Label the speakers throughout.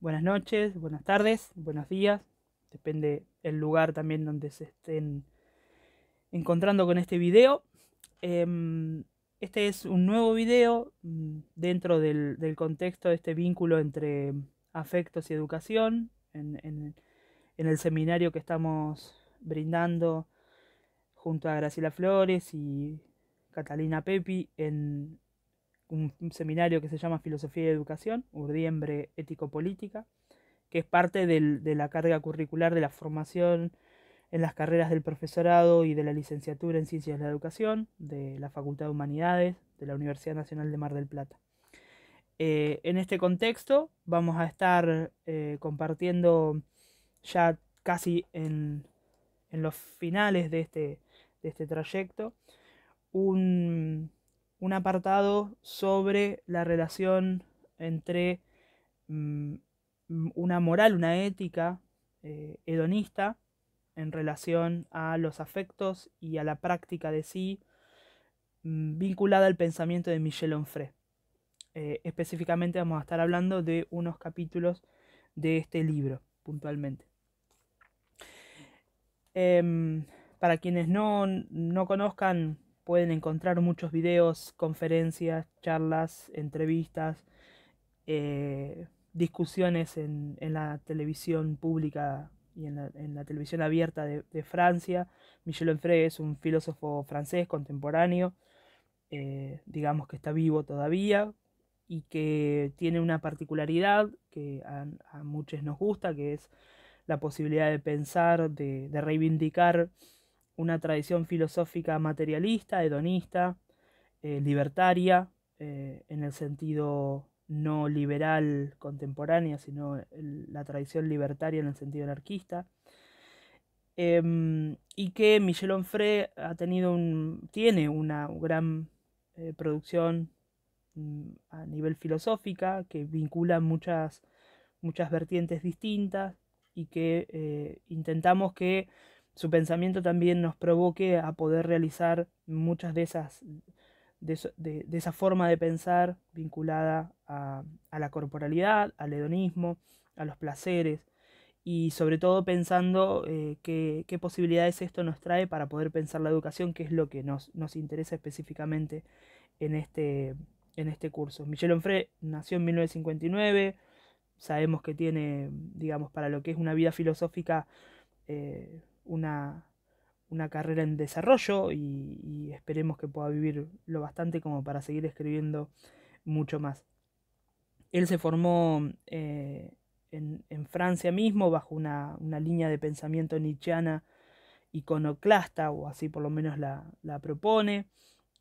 Speaker 1: buenas noches, buenas tardes, buenos días. Depende el lugar también donde se estén encontrando con este video. Em, este es un nuevo video mm, dentro del, contexto de este vínculo entre afectos y educación en, en, el seminario que estamos brindando junto a Graciela Flores y Catalina Pepi en un, seminario que se llama Filosofía y Educación, Urdiembre Ético-Política, que es parte de la carga curricular de la formación en las carreras del profesorado y de la licenciatura en Ciencias de la Educación, de la Facultad de Humanidades, de la Universidad Nacional de Mar del Plata. Eh, en este contexto vamos a estar eh, compartiendo ya casi en, en, los finales de este, de este trayecto un, un apartado sobre la relación entre mm, mm, una moral, una ética eh, hedonista en relación a los afectos y a la práctica de sí mm, vinculada al pensamiento de Michel Onfray. Eh, específicamente vamos a estar hablando de unos capítulos de este libro, puntualmente. Em, para quienes no, no conozcan pueden encontrar muchos videos, conferencias, charlas, entrevistas, eh, discusiones en, la televisión pública y en la, televisión abierta de, Francia. Michel Onfray es un filósofo francés contemporáneo, eh, digamos que está vivo todavía y que tiene una particularidad que a, muchos nos gusta, que es la posibilidad de pensar, de reivindicar una tradición filosófica materialista, hedonista, eh, libertaria, eh, en el sentido no liberal contemporánea, sino la tradición libertaria en el sentido anarquista. Em, y que Michel Onfray ha tenido un, tiene una gran eh, producción mm, a nivel filosófica que vincula muchas, muchas vertientes distintas y que intentamos que su pensamiento también nos provoque a poder realizar muchas de esas, de, de, esa forma de pensar vinculada a, la corporalidad, al hedonismo, a los placeres y sobre todo pensando eh, qué, posibilidades esto nos trae para poder pensar la educación, que es lo que nos, interesa específicamente en este, en este curso. Michel Onfray nació en 1959, sabemos que tiene, digamos, para lo que es una vida filosófica, eh, una, carrera en desarrollo y, esperemos que pueda vivir lo bastante como para seguir escribiendo mucho más. Él se formó eh, en, Francia mismo bajo una, línea de pensamiento nichiana iconoclasta, o así por lo menos la, propone.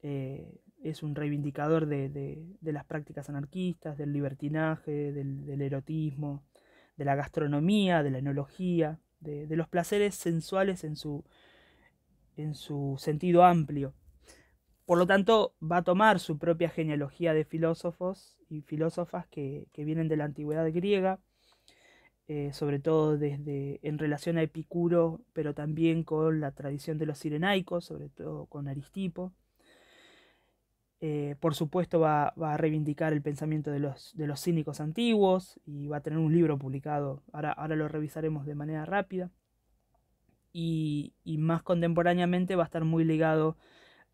Speaker 1: Eh, es un reivindicador de, las prácticas anarquistas, del libertinaje, del, del erotismo, de la gastronomía, de la enología, de, los placeres sensuales en su, sentido amplio. Por lo tanto, va a tomar su propia genealogía de filósofos y filósofas que, vienen de la antigüedad griega, eh, sobre todo en relación a Epicuro, pero también con la tradición de los sirenaicos, sobre todo con Aristipo. Eh, por supuesto va, a reivindicar el pensamiento de los, de los cínicos antiguos y va a tener un libro publicado, ahora, ahora lo revisaremos de manera rápida, y, más contemporáneamente va a estar muy ligado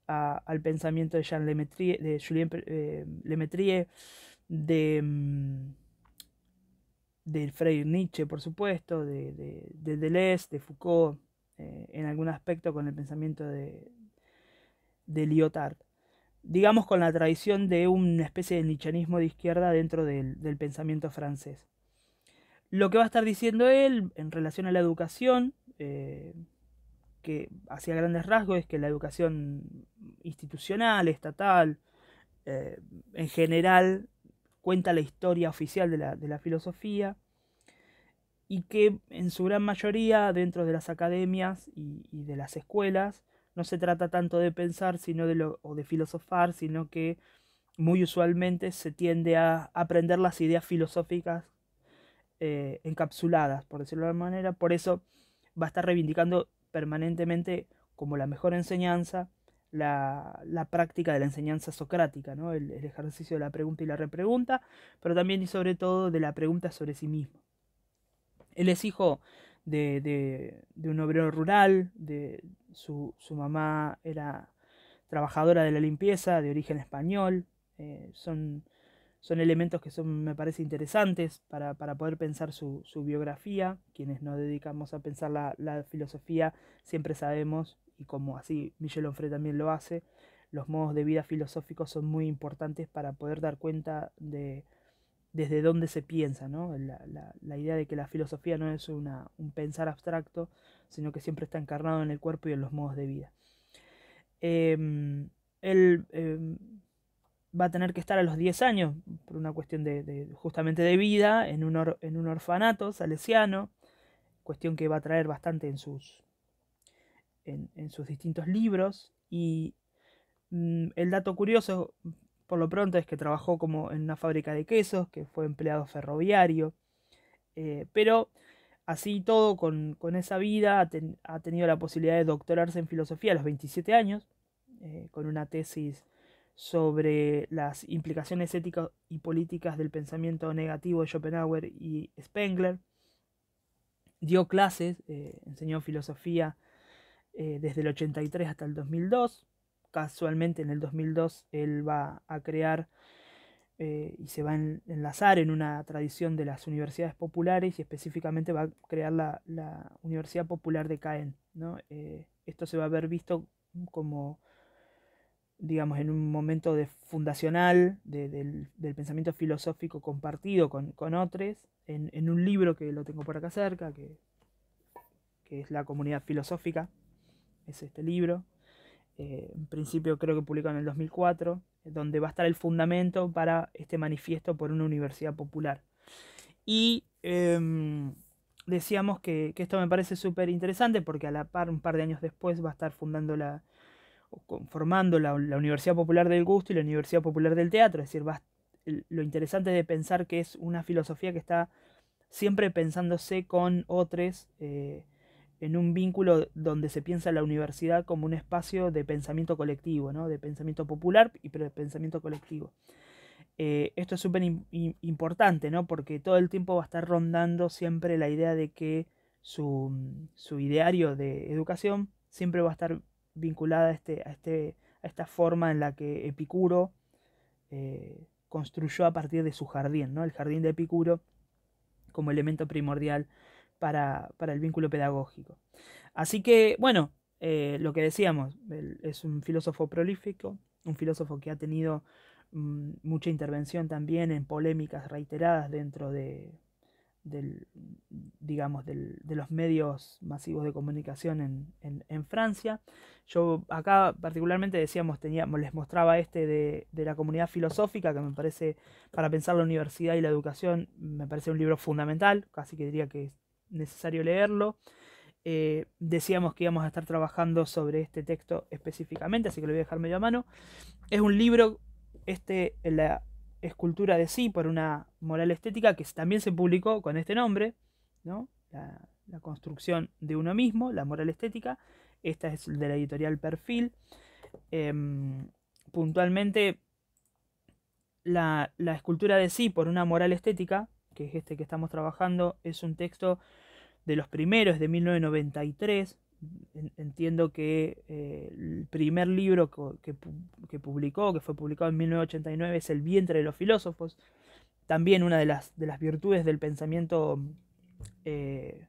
Speaker 1: al pensamiento de Jean Lemaitre, de Julien eh, de, mm, de Nietzsche, por supuesto, de, Deleuze, de Foucault, eh, en algún aspecto con el pensamiento de, de Lyotard digamos, con la tradición de una especie de nichanismo de izquierda dentro del, pensamiento francés. Lo que va a estar diciendo él en relación a la educación, eh, que hacía grandes rasgos es que la educación institucional, estatal, eh, en general, cuenta la historia oficial de la, filosofía y que en su gran mayoría dentro de las academias y de las escuelas no se trata tanto de pensar sino de o de filosofar, sino que muy usualmente se tiende a aprender las ideas filosóficas eh, encapsuladas, por decirlo de alguna manera. Por eso va a estar reivindicando permanentemente como la mejor enseñanza la, práctica de la enseñanza socrática, ¿no? el, el ejercicio de la pregunta y la repregunta, pero también y sobre todo de la pregunta sobre sí mismo. Él es hijo de, un obrero rural, de su, mamá era trabajadora de la limpieza, de origen español. Eh, son, son, elementos que son, me parece interesantes para, poder pensar su, biografía. Quienes nos dedicamos a pensar la, la filosofía siempre sabemos, y como así Michel Onfray también lo hace, los modos de vida filosóficos son muy importantes para poder dar cuenta de, desde dónde se piensa, ¿no? la, idea de que la filosofía no es un pensar abstracto, sino que siempre está encarnado en el cuerpo y en los modos de vida. Em, él em, va a tener que estar a los 10 años, por una cuestión de, justamente de vida, en un, orfanato salesiano, cuestión que va a traer bastante en sus, en, sus distintos libros. Y mm, el dato curioso por lo pronto es que trabajó como en una fábrica de quesos, que fue empleado ferroviario, eh, pero así todo, con, esa vida, ha, tenido la posibilidad de doctorarse en filosofía a los 27 años, eh, con una tesis sobre las implicaciones éticas y políticas del pensamiento negativo de Schopenhauer y Spengler. Dio clases, eh, enseñó filosofía desde el 83 hasta el 2002 casualmente en el 2002 él va a crear eh, y se va a enlazar en una tradición de las universidades populares y específicamente va a crear la, Universidad Popular de Caen. Eh, esto se va a ver visto como, digamos, en un momento de fundacional del, pensamiento filosófico compartido con, otros, en, en, un libro que lo tengo por acá cerca, que, que es La Comunidad Filosófica, es este libro, eh, en principio creo que publicado en el 2004, donde va a estar el fundamento para este manifiesto por una universidad popular. Y em, decíamos que, esto me parece súper interesante porque a la par, un par de años después, va a estar fundando la, conformando la, Universidad Popular del Gusto y la Universidad Popular del Teatro. Es decir, lo interesante de pensar que es una filosofía que está siempre pensándose con otros. Eh, en un vínculo donde se piensa la universidad como un espacio de pensamiento colectivo, ¿no? de pensamiento popular, y, pero de pensamiento colectivo. Eh, esto es súper importante, porque todo el tiempo va a estar rondando siempre la idea de que su, ideario de educación siempre va a estar vinculada a, este, este, esta forma en la que Epicuro eh, construyó a partir de su jardín, ¿no? el jardín de Epicuro como elemento primordial para, el vínculo pedagógico. Así que, bueno, eh, lo que decíamos, es un filósofo prolífico, un filósofo que ha tenido mm, mucha intervención también en polémicas reiteradas dentro de, digamos, de los medios masivos de comunicación en, Francia. Yo acá particularmente decíamos, teníamos, les mostraba este de, de, la comunidad filosófica, que me parece, para pensar la universidad y la educación, me parece un libro fundamental, casi que diría que necesario leerlo. Eh, decíamos que íbamos a estar trabajando sobre este texto específicamente, así que lo voy a dejar medio a mano. Es un libro, este, La escultura de sí, por una moral estética, que también se publicó con este nombre, La, construcción de uno mismo, la moral estética. Esta es de la editorial Perfil. Em, puntualmente, la, la escultura de sí, por una moral estética, que es este que estamos trabajando, es un texto de los primeros de 1993. Entiendo que eh, el primer libro que, publicó, que fue publicado en 1989, es El vientre de los filósofos. También una de las, de las virtudes del pensamiento eh,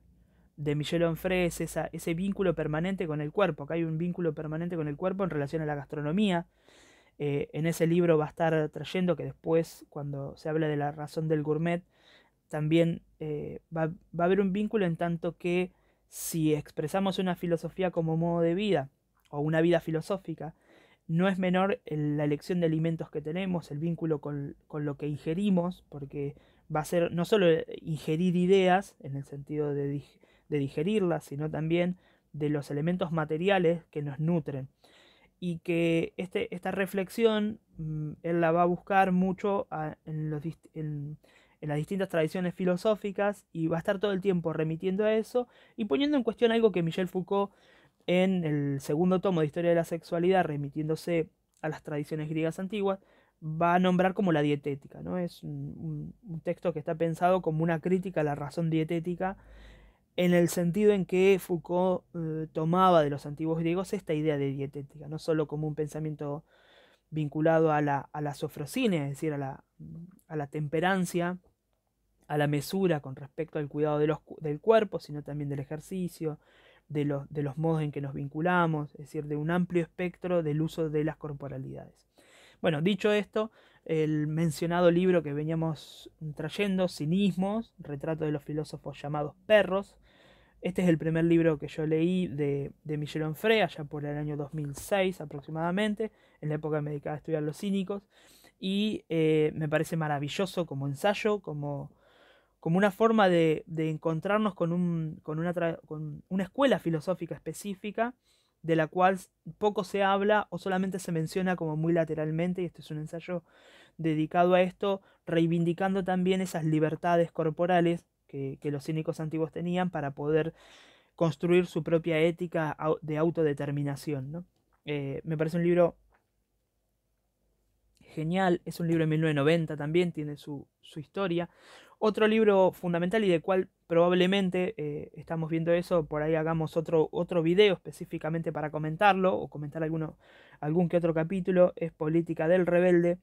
Speaker 1: de Michel Onfray es ese vínculo permanente con el cuerpo. Acá hay un vínculo permanente con el cuerpo en relación a la gastronomía. Eh, en ese libro va a estar trayendo que después, cuando se habla de la razón del gourmet, también eh, va, a haber un vínculo en tanto que si expresamos una filosofía como modo de vida o una vida filosófica, no es menor la elección de alimentos que tenemos, el vínculo con, lo que ingerimos, porque va a ser no solo eh, ingerir ideas en el sentido de, digerirlas, sino también de los elementos materiales que nos nutren. Y que este, esta reflexión mm, él la va a buscar mucho en, los, en, en las distintas tradiciones filosóficas y va a estar todo el tiempo remitiendo a eso y poniendo en cuestión algo que Michel Foucault en el segundo tomo de Historia de la Sexualidad, remitiéndose a las tradiciones griegas antiguas, va a nombrar como la dietética. ¿no? Es un, texto que está pensado como una crítica a la razón dietética en el sentido en que Foucault eh, tomaba de los antiguos griegos esta idea de dietética, no solo como un pensamiento vinculado a la, a es decir, a la, a la temperancia, a la mesura con respecto al cuidado del cuerpo, sino también del ejercicio, de los, modos en que nos vinculamos, es decir, de un amplio espectro del uso de las corporalidades. Bueno, dicho esto, el mencionado libro que veníamos trayendo, Cinismos, retrato de los filósofos llamados perros, este es el primer libro que yo leí de, de Michel Onfray, allá por el año 2006 aproximadamente, en la época me dedicaba a estudiar los cínicos y eh, me parece maravilloso como ensayo, como, como una forma de, encontrarnos con, con, una con una escuela filosófica específica de la cual poco se habla o solamente se menciona como muy lateralmente, y este es un ensayo dedicado a esto, reivindicando también esas libertades corporales que, los cínicos antiguos tenían para poder construir su propia ética de autodeterminación. ¿no? Eh, me parece un libro genial, es un libro de 1990 también, tiene su, historia. Otro libro fundamental y de cual probablemente eh, estamos viendo eso, por ahí hagamos otro, otro video específicamente para comentarlo o comentar alguno, algún que otro capítulo, es Política del Rebelde.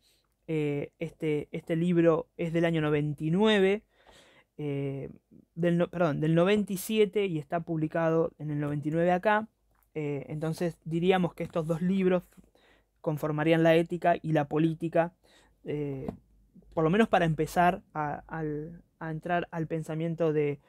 Speaker 1: Eh, este, este, libro es del año 99, eh, del, perdón, del 97 y está publicado en el 99 acá. entonces diríamos que estos dos libros conformarían la ética y la política, eh, por lo menos para empezar a, entrar al pensamiento de,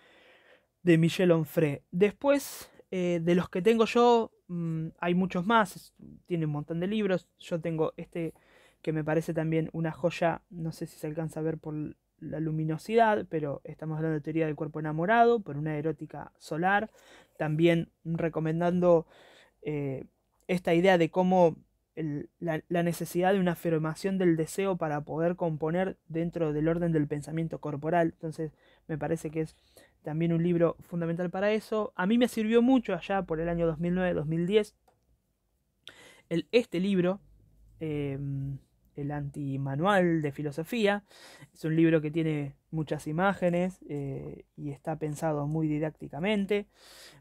Speaker 1: Michel Onfray. Después, eh, de los que tengo yo, mm, hay muchos más, tiene un montón de libros, yo tengo este que me parece también una joya, no sé si se alcanza a ver por la luminosidad, pero estamos hablando de teoría del cuerpo enamorado, por una erótica solar, también mm, recomendando eh, esta idea de cómo la, necesidad de una afirmación del deseo para poder componer dentro del orden del pensamiento corporal. Entonces, me parece que es también un libro fundamental para eso. A mí me sirvió mucho allá por el año 2009-2010 este libro. Em, el antimanual de filosofía. Es un libro que tiene muchas imágenes eh, y está pensado muy didácticamente.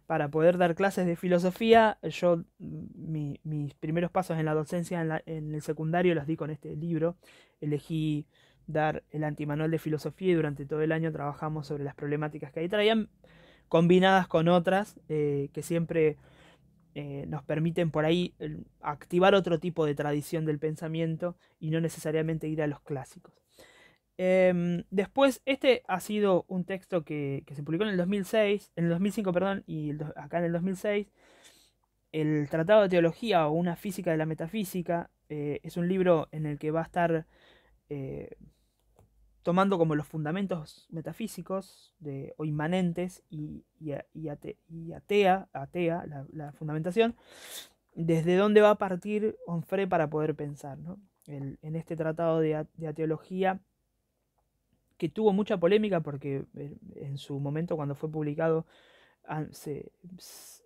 Speaker 1: Para poder dar clases de filosofía, yo mm, mis primeros pasos en la docencia en, el secundario los di con este libro. Elegí dar el antimanual de filosofía y durante todo el año trabajamos sobre las problemáticas que ahí traían, combinadas con otras eh, que siempre eh, nos permiten por ahí eh, activar otro tipo de tradición del pensamiento y no necesariamente ir a los clásicos. Em, después, este ha sido un texto que, se publicó en el 2006, en el 2005, perdón, y acá en el 2006. El Tratado de Teología o una Física de la Metafísica eh, es un libro en el que va a estar tomando como los fundamentos metafísicos de, o inmanentes y, atea, la, fundamentación, desde dónde va a partir Onfre para poder pensar. en este tratado de, ateología, que tuvo mucha polémica porque eh, en su momento cuando fue publicado se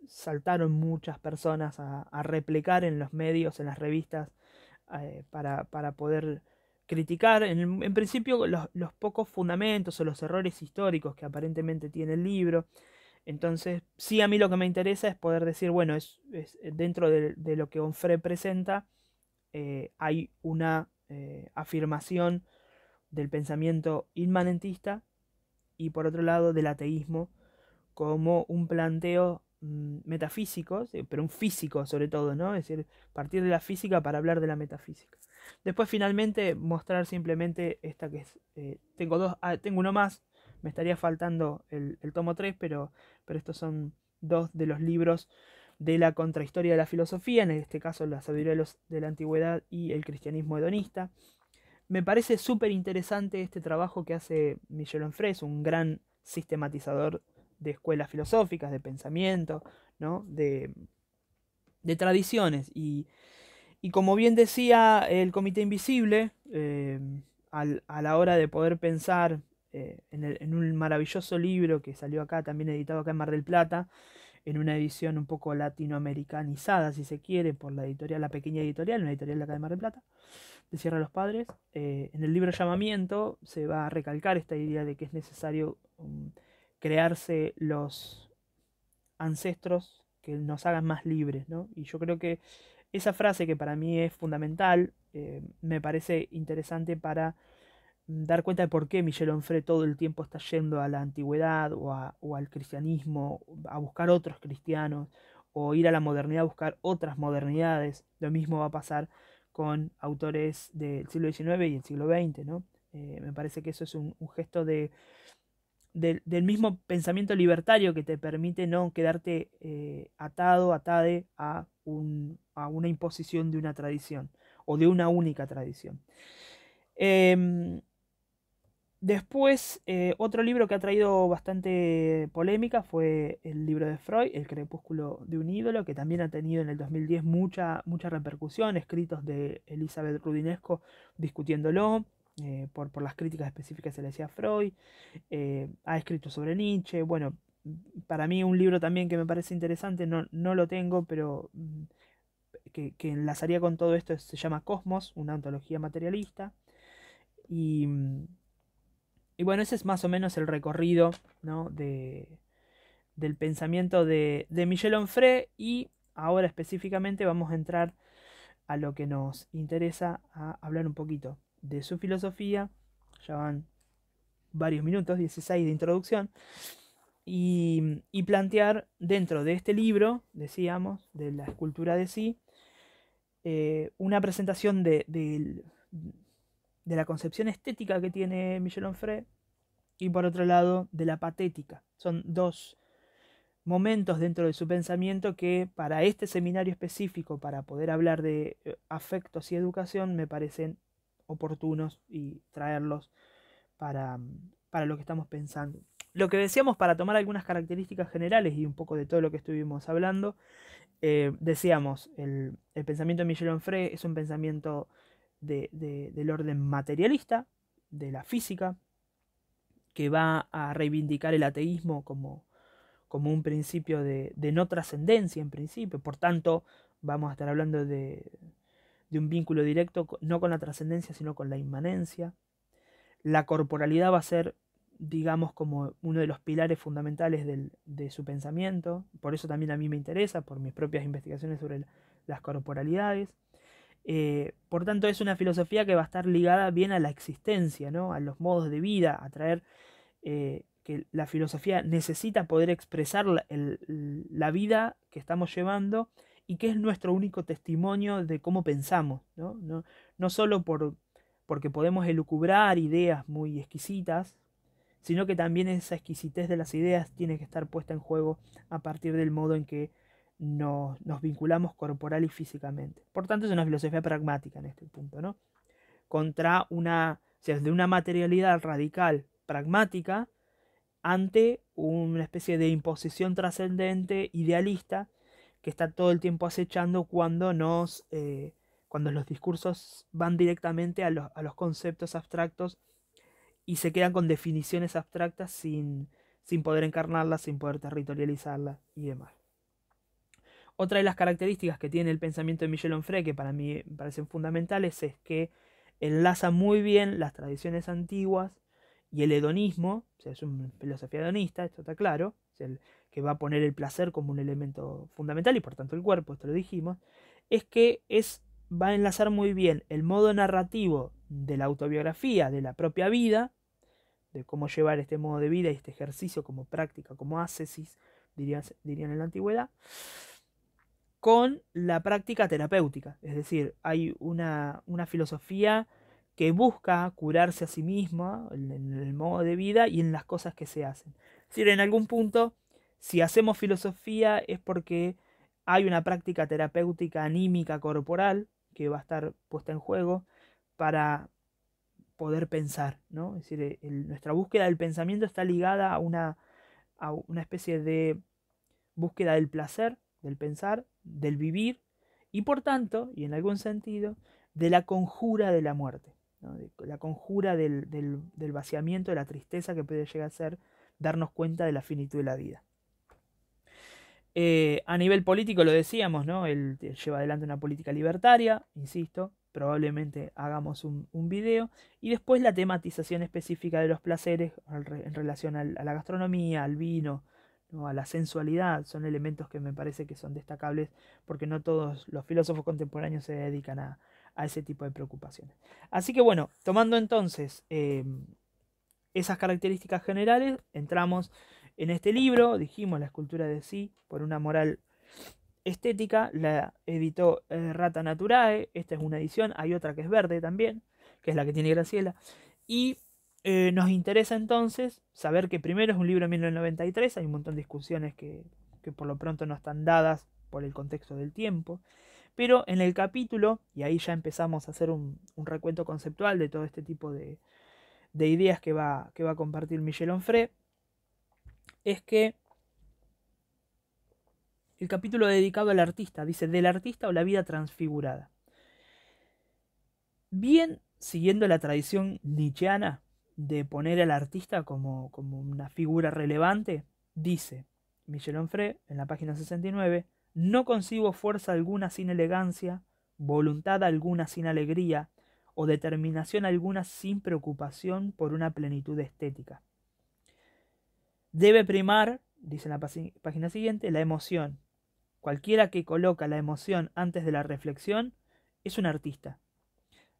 Speaker 1: saltaron muchas personas a, replicar en los medios, en las revistas, eh, para, para poder criticar en, principio los, pocos fundamentos o los errores históricos que aparentemente tiene el libro. Entonces, sí a mí lo que me interesa es poder decir, bueno, es, dentro de, lo que Onfre presenta, eh, hay una eh, afirmación del pensamiento inmanentista y por otro lado del ateísmo como un planteo Mm, metafísicos, eh, pero un físico sobre todo, ¿no? Es decir, partir de la física para hablar de la metafísica. Después finalmente mostrar simplemente esta que es... Eh, tengo dos, ah, tengo uno más, me estaría faltando el, tomo 3, pero, pero estos son dos de los libros de la contrahistoria de la filosofía, en este caso la sabiduría de, la antigüedad y el cristianismo hedonista. Me parece súper interesante este trabajo que hace Michelon es un gran sistematizador de escuelas filosóficas, de pensamiento, ¿no? de, de tradiciones. Y, y, como bien decía el Comité Invisible, eh, a la hora de poder pensar eh, en, un maravilloso libro que salió acá, también editado acá en Mar del Plata, en una edición un poco latinoamericanizada, si se quiere, por la editorial, la pequeña editorial, la editorial de acá de Mar del Plata, de Sierra de los Padres. Eh, en el libro Llamamiento se va a recalcar esta idea de que es necesario crearse los ancestros que nos hagan más libres, Y yo creo que esa frase que para mí es fundamental, eh, me parece interesante para mm, dar cuenta de por qué Michel Onfray todo el tiempo está yendo a la antigüedad o, al cristianismo, a buscar otros cristianos, o ir a la modernidad a buscar otras modernidades. Lo mismo va a pasar con autores del siglo XIX y el siglo XX, ¿no? Eh, me parece que eso es un gesto de del, mismo pensamiento libertario que te permite no quedarte eh, atado, atade a, a, una imposición de una tradición o de una única tradición. Em, después, eh, otro libro que ha traído bastante polémica fue el libro de Freud, El crepúsculo de un ídolo, que también ha tenido en el 2010 mucha, mucha repercusión, escritos de Elizabeth Rudinesco discutiéndolo. Eh, por, las críticas específicas que se le decía a Freud, eh, ha escrito sobre Nietzsche, bueno, para mí un libro también que me parece interesante, no, lo tengo, pero mm, que, enlazaría con todo esto, se llama Cosmos, una antología materialista, mm, y, bueno, ese es más o menos el recorrido del pensamiento de, de Michel Onfray y ahora específicamente vamos a entrar a lo que nos interesa hablar un poquito de su filosofía. Ya van varios minutos, 16 de introducción. Y, plantear dentro de este libro, decíamos, de la escultura de sí, eh, una presentación de, de, la concepción estética que tiene Michel Onfray y por otro lado de la patética. Son dos momentos dentro de su pensamiento que para este seminario específico, para poder hablar de eh, afectos y educación, me parecen oportunos y traerlos para, mm, para lo que estamos pensando. Lo que decíamos para tomar algunas características generales y un poco de todo lo que estuvimos hablando, eh, decíamos, el, el, pensamiento de Michel Onfray es un pensamiento del orden materialista, de la física, que va a reivindicar el ateísmo como, como un principio de no trascendencia en principio. Por tanto, vamos a estar hablando de, de un vínculo directo, no con la trascendencia, sino con la inmanencia. La corporalidad va a ser, digamos, como uno de los pilares fundamentales de su pensamiento. Por eso también a mí me interesa, por mis propias investigaciones sobre las corporalidades. Eh, por tanto, es una filosofía que va a estar ligada bien a la existencia, ¿no? a los modos de vida, a traer eh, que la filosofía necesita poder expresar la, la vida que estamos llevando y que es nuestro único testimonio de cómo pensamos, no, no, solo por, porque podemos elucubrar ideas muy exquisitas, sino que también esa exquisitez de las ideas tiene que estar puesta en juego a partir del modo en que nos, vinculamos corporal y físicamente. Por tanto, es una filosofía pragmática en este punto, ¿no? Contra una, sea, de una materialidad radical pragmática ante una especie de imposición trascendente, idealista, que está todo el tiempo acechando cuando nos. Eh, cuando los discursos van directamente a los, conceptos abstractos y se quedan con definiciones abstractas sin, sin poder encarnarlas, sin poder territorializarlas y demás. Otra de las características que tiene el pensamiento de Michel Onfray, que para mí parecen fundamentales, es que enlaza muy bien las tradiciones antiguas y el hedonismo, es una filosofía hedonista, esto está claro, que va a poner el placer como un elemento fundamental y por tanto el cuerpo, esto lo dijimos, es que va a enlazar muy bien el modo narrativo de la autobiografía, de la propia vida, de cómo llevar este modo de vida y este ejercicio como práctica, como ascesis, dirían, dirían en la antigüedad, con la práctica terapéutica. Es decir, hay una, una filosofía que busca curarse a sí misma en el modo de vida y en las cosas que se hacen en algún punto, si hacemos filosofía es porque hay una práctica terapéutica anímica corporal que va a estar puesta en juego para poder pensar, ¿no? Es decir, eh, nuestra búsqueda del pensamiento está ligada a una, a una especie de búsqueda del placer, del pensar, del vivir, y por tanto, y en algún sentido, de la conjura de la muerte, ¿no? la conjura del vaciamiento, de la tristeza que puede llegar a ser darnos cuenta de la finitud de la vida. Eh, a nivel político lo decíamos, ¿no? Él eh, lleva adelante una política libertaria, insisto, probablemente hagamos un, video, y después la tematización específica de los placeres en relación a la gastronomía, al vino, a la sensualidad, son elementos que me parece que son destacables porque no todos los filósofos contemporáneos se dedican a, ese tipo de preocupaciones. Así que bueno, tomando entonces eh, esas características generales, entramos en este libro, dijimos la escultura de sí, por una moral estética, la editó eh, Rata Naturae, esta es una edición, hay otra que es verde también, que es la que tiene Graciela, y eh, nos interesa entonces saber que primero es un libro de 1993, hay un montón de discusiones que, por lo pronto no están dadas por el contexto del tiempo, pero en el capítulo, y ahí ya empezamos a hacer un recuento conceptual de todo este tipo de, de ideas que va, que va a compartir Michel Onfray es que el capítulo dedicado al artista, dice, del artista o la vida transfigurada. Bien, siguiendo la tradición nietzscheana de poner al artista como, una figura relevante, dice Michel Onfray en la página 69, no consigo fuerza alguna sin elegancia, voluntad alguna sin alegría, o determinación alguna sin preocupación por una plenitud estética. Debe primar, dice en la página siguiente, la emoción. Cualquiera que coloca la emoción antes de la reflexión es un artista.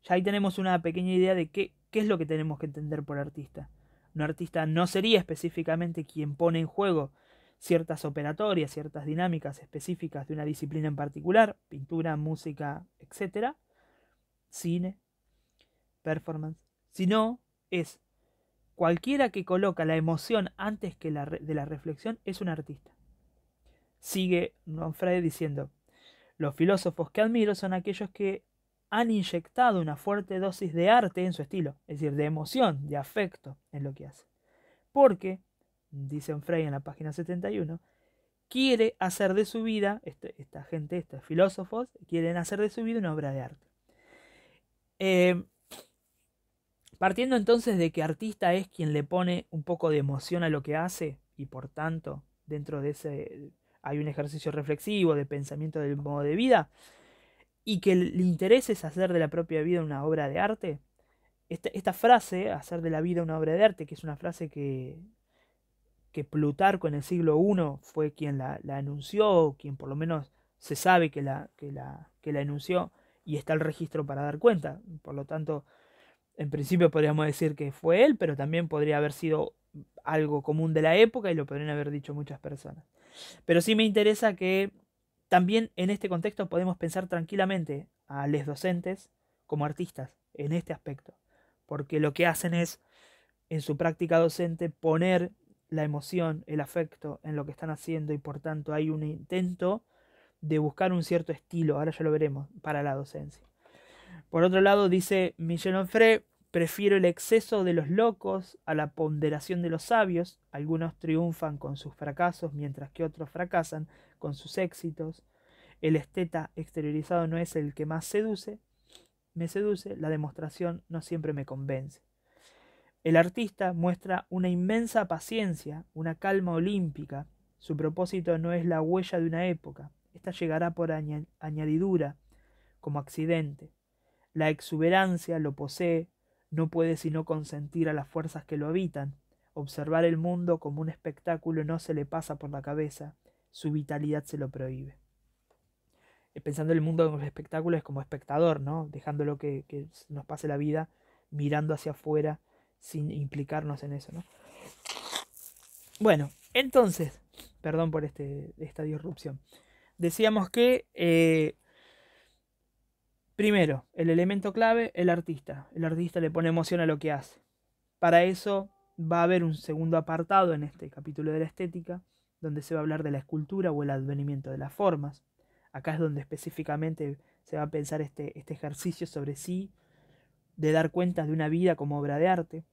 Speaker 1: Ya ahí tenemos una pequeña idea de qué, qué es lo que tenemos que entender por artista. Un artista no sería específicamente quien pone en juego ciertas operatorias, ciertas dinámicas específicas de una disciplina en particular, pintura, música, etc. Cine, performance, sino es cualquiera que coloca la emoción antes que la de la reflexión es un artista. Sigue Frey diciendo, los filósofos que admiro son aquellos que han inyectado una fuerte dosis de arte en su estilo, es decir, de emoción, de afecto en lo que hace. Porque, dice Frey en la página 71, quiere hacer de su vida, este, esta gente, estos filósofos, quieren hacer de su vida una obra de arte. Eh, Partiendo entonces de que artista es quien le pone un poco de emoción a lo que hace y por tanto dentro de ese hay un ejercicio reflexivo de pensamiento del modo de vida y que le interesa es hacer de la propia vida una obra de arte. Este, esta, frase, hacer de la vida una obra de arte, que es una frase que, que Plutarco en el siglo I fue quien la, la anunció, quien por lo menos se sabe que la, que la, que la anunció y está el registro para dar cuenta. Por lo tanto, en principio podríamos decir que fue él, pero también podría haber sido algo común de la época y lo podrían haber dicho muchas personas. Pero sí me interesa que también en este contexto podemos pensar tranquilamente a los docentes como artistas en este aspecto, porque lo que hacen es en su práctica docente poner la emoción, el afecto en lo que están haciendo y por tanto hay un intento de buscar un cierto estilo, ahora ya lo veremos, para la docencia. Por otro lado, dice Michel Onfray, prefiero el exceso de los locos a la ponderación de los sabios. Algunos triunfan con sus fracasos, mientras que otros fracasan con sus éxitos. El esteta exteriorizado no es el que más seduce, me seduce, la demostración no siempre me convence. El artista muestra una inmensa paciencia, una calma olímpica. Su propósito no es la huella de una época, esta llegará por añadidura, como accidente. La exuberancia lo posee, no puede sino consentir a las fuerzas que lo habitan. Observar el mundo como un espectáculo no se le pasa por la cabeza, su vitalidad se lo prohíbe. Eh, pensando el mundo como espectáculo es como espectador, ¿no? Dejándolo que, que nos pase la vida mirando hacia afuera sin implicarnos en eso, ¿no? Bueno, entonces, perdón por este, esta disrupción. Decíamos que eh, Primero, el elemento clave, el artista. El artista le pone emoción a lo que hace. Para eso va a haber un segundo apartado en este capítulo de la estética, donde se va a hablar de la escultura o el advenimiento de las formas. Acá es donde específicamente se va a pensar este, este ejercicio sobre sí, de dar cuenta de una vida como obra de arte,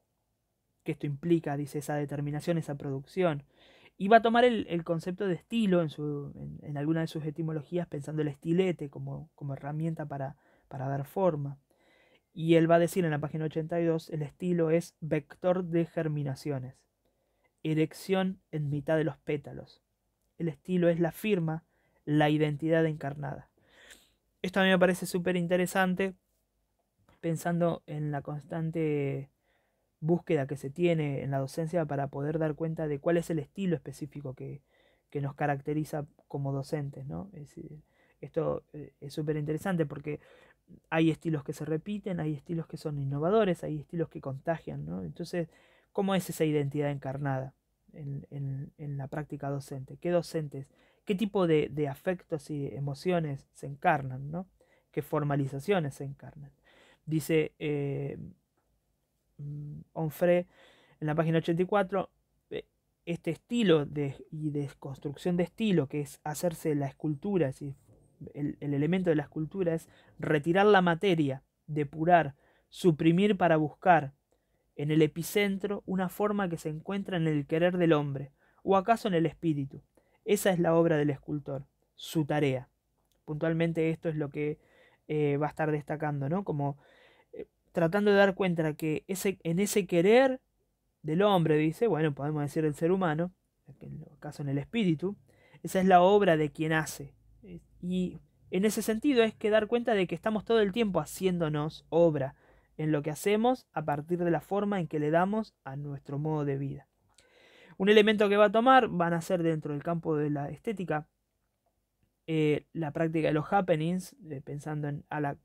Speaker 1: que esto implica, dice, esa determinación, esa producción. Y va a tomar el, concepto de estilo en, su, alguna de sus etimologías, pensando el estilete como herramienta para, para dar forma. Y él va a decir en la página 82, el estilo es vector de germinaciones, erección en mitad de los pétalos. El estilo es la firma, la identidad encarnada. Esto a mí me parece súper interesante pensando en la constante búsqueda que se tiene en la docencia para poder dar cuenta de cuál es el estilo específico que, nos caracteriza como docentes, esto eh, es súper interesante porque hay estilos que se repiten, hay estilos que son innovadores, hay estilos que contagian, ¿no? Entonces, ¿cómo es esa identidad encarnada en, la práctica docente? ¿Qué docentes, qué tipo de, afectos y emociones se encarnan, ¿no? ¿Qué formalizaciones se encarnan? Dice eh, Onfray en la página 84, eh, este estilo de, y desconstrucción de estilo, que es hacerse la escultura, es el, elemento de la escultura es retirar la materia, depurar, suprimir para buscar, en el epicentro una forma que se encuentra en el querer del hombre, o acaso en el espíritu. Esa es la obra del escultor, su tarea. Puntualmente esto es lo que eh, va a estar destacando, ¿no? Como eh, tratando de dar cuenta que ese, en ese querer del hombre, dice, bueno, podemos decir el ser humano, en caso en el espíritu, esa es la obra de quien hace, y en ese sentido es que dar cuenta de que estamos todo el tiempo haciéndonos obra en lo que hacemos a partir de la forma en que le damos a nuestro modo de vida. Un elemento que va a tomar van a ser dentro del campo de la estética eh, la práctica de los happenings, pensando en a la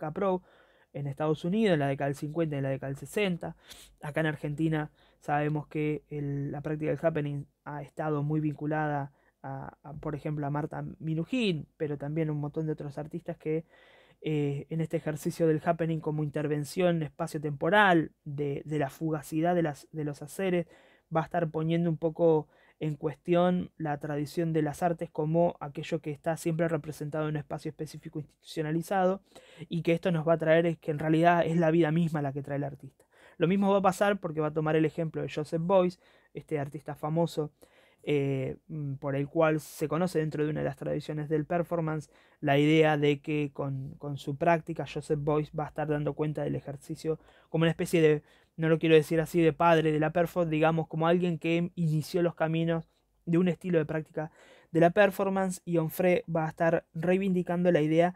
Speaker 1: en Estados Unidos, en la década del 50 y en la década del 60. Acá en Argentina sabemos que la práctica del happening ha estado muy vinculada por ejemplo, a Marta Minujín, pero también un montón de otros artistas que eh, en este ejercicio del happening como intervención espacio-temporal, de, la fugacidad de, de los haceres, va a estar poniendo un poco en cuestión la tradición de las artes como aquello que está siempre representado en un espacio específico institucionalizado y que esto nos va a traer es que en realidad es la vida misma la que trae el artista. Lo mismo va a pasar porque va a tomar el ejemplo de Joseph Beuys, este artista famoso eh, mm, por el cual se conoce dentro de una de las tradiciones del performance la idea de que con, con su práctica Joseph Boyce va a estar dando cuenta del ejercicio como una especie de, no lo quiero decir así, de padre de la performance, digamos como alguien que inició los caminos de un estilo de práctica de la performance y Onfray va a estar reivindicando la idea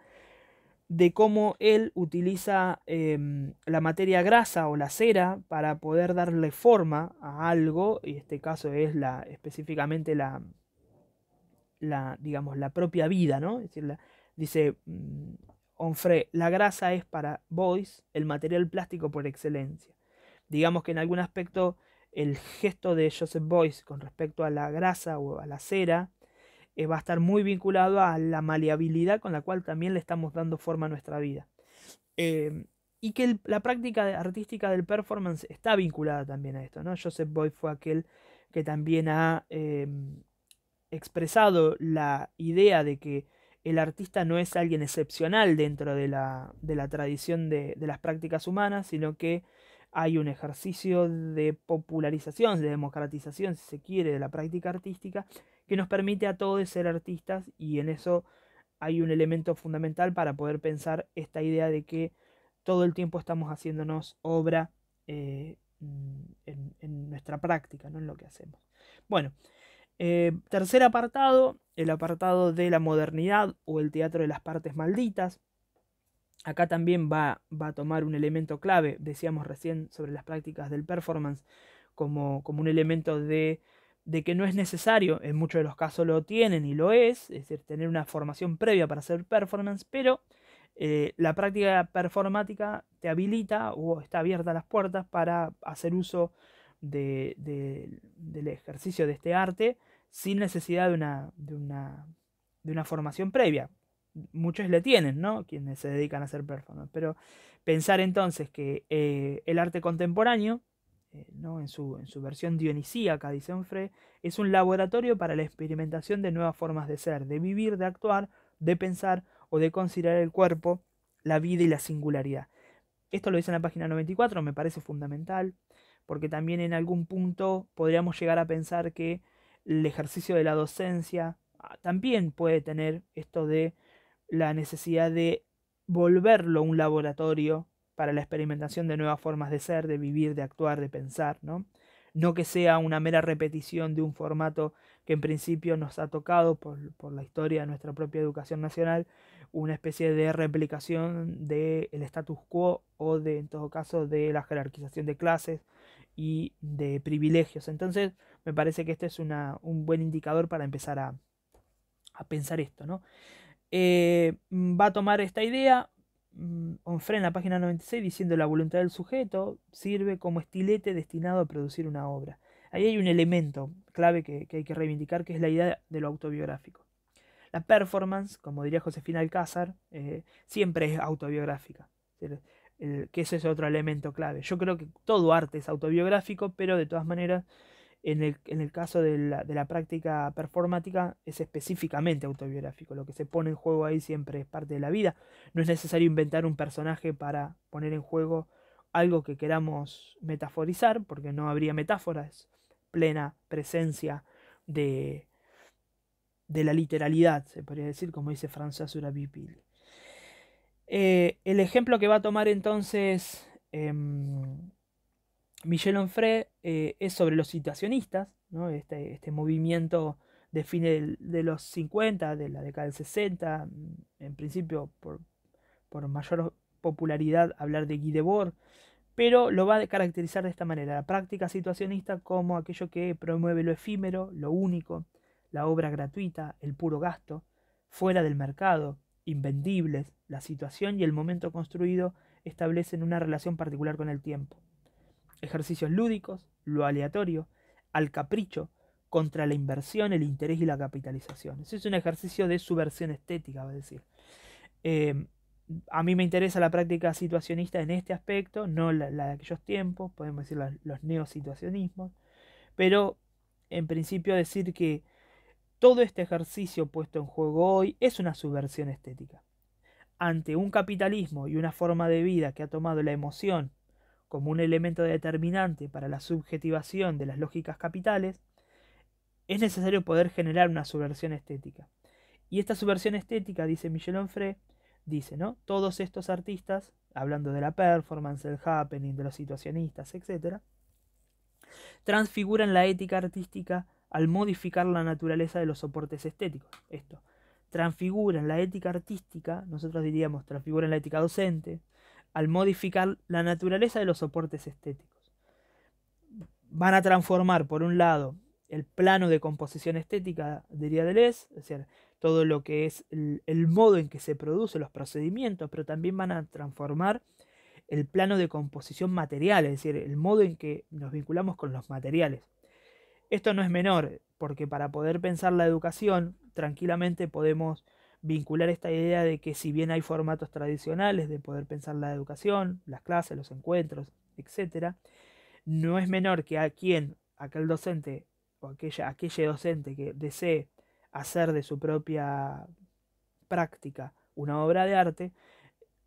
Speaker 1: de cómo él utiliza em, la materia grasa o la cera para poder darle forma a algo, y este caso es la, específicamente la, digamos, la propia vida, ¿no? dice mm, onfre la grasa es para Boyce el material plástico por excelencia. Digamos que en algún aspecto el gesto de Joseph Boyce con respecto a la grasa o a la cera eh, va a estar muy vinculado a la maleabilidad con la cual también le estamos dando forma a nuestra vida. Eh, y que la práctica artística del performance está vinculada también a esto. ¿no? Joseph Boyd fue aquel que también ha eh, expresado la idea de que el artista no es alguien excepcional dentro de la, tradición de, de las prácticas humanas, sino que hay un ejercicio de popularización, de democratización, si se quiere, de la práctica artística, que nos permite a todos ser artistas y en eso hay un elemento fundamental para poder pensar esta idea de que todo el tiempo estamos haciéndonos obra eh, en, nuestra práctica, no en lo que hacemos. Bueno, eh, tercer apartado, el apartado de la modernidad o el teatro de las partes malditas. Acá también va, va a tomar un elemento clave, decíamos recién sobre las prácticas del performance, como, como un elemento de de que no es necesario, en muchos de los casos lo tienen y lo es, es decir, tener una formación previa para hacer performance, pero eh, la práctica performática te habilita o está abierta las puertas para hacer uso del ejercicio de este arte sin necesidad de una, de una, formación previa. Muchos le tienen, ¿no? Quienes se dedican a hacer performance. Pero pensar entonces que eh, el arte contemporáneo eh, en, su, en, su, versión dionisíaca, dice Onfray, es un laboratorio para la experimentación de nuevas formas de ser, de vivir, de actuar, de pensar o de considerar el cuerpo, la vida y la singularidad. Esto lo dice en la página 94, me parece fundamental, porque también en algún punto podríamos llegar a pensar que el ejercicio de la docencia ah, también puede tener esto de la necesidad de volverlo un laboratorio para la experimentación de nuevas formas de ser, de vivir, de actuar, de pensar, ¿no? que sea una mera repetición de un formato que en principio nos ha tocado por, la historia de nuestra propia educación nacional, una especie de replicación del status quo o de, en todo caso, de la jerarquización de clases y de privilegios. Entonces, me parece que este es un buen indicador para empezar a, a pensar esto, ¿no? Eh, va a tomar esta idea, Mm, Onfray en la página 96 diciendo la voluntad del sujeto sirve como estilete destinado a producir una obra. Ahí hay un elemento clave que, hay que reivindicar, que es la idea de lo autobiográfico. La performance, como diría Josefina Alcázar, eh, siempre es autobiográfica. que ese es otro elemento clave. Yo creo que todo arte es autobiográfico, pero de todas maneras en el, caso de la, práctica performática es específicamente autobiográfico. Lo que se pone en juego ahí siempre es parte de la vida. No es necesario inventar un personaje para poner en juego algo que queramos metaforizar, porque no habría metáforas. Plena presencia de, de la literalidad, se podría decir, como dice François Surabipil. Eh, el ejemplo que va a tomar entonces em, Michel Onfray eh, es sobre los situacionistas, este, este, movimiento de fines de, los 50, de la década del 60, mm, en principio por, por mayor popularidad hablar de Guy Debord, pero lo va a caracterizar de esta manera, la práctica situacionista como aquello que promueve lo efímero, lo único, la obra gratuita, el puro gasto, fuera del mercado, invendibles, la situación y el momento construido establecen una relación particular con el tiempo ejercicios lúdicos, lo aleatorio, al capricho, contra la inversión, el interés y la capitalización. Eso es un ejercicio de subversión estética, va a decir. Em, a mí me interesa la práctica situacionista en este aspecto, no la, de aquellos tiempos, podemos decir los los neosituacionismos, pero en principio decir que todo este ejercicio puesto en juego hoy es una subversión estética. Ante un capitalismo y una forma de vida que ha tomado la emoción como un elemento determinante para la subjetivación de las lógicas capitales, es necesario poder generar una subversión estética. Y esta subversión estética, dice Michel Onfray, dice, ¿no? Todos estos artistas, hablando de la performance, del happening, de los situacionistas, etc., transfiguran la ética artística al modificar la naturaleza de los soportes estéticos. Esto, transfiguran la ética artística, nosotros diríamos transfiguran la ética docente, al modificar la naturaleza de los soportes estéticos. Van a transformar, por un lado, el plano de composición estética, diría Deleuze, es decir, todo lo que es el, el modo en que se producen los procedimientos, pero también van a transformar el plano de composición material, es decir, el modo en que nos vinculamos con los materiales. Esto no es menor, porque para poder pensar la educación, tranquilamente podemos vincular esta idea de que si bien hay formatos tradicionales de poder pensar la educación, las clases, los encuentros, etc., no es menor que a quien, aquel docente o aquella, aquella docente que desee hacer de su propia práctica una obra de arte,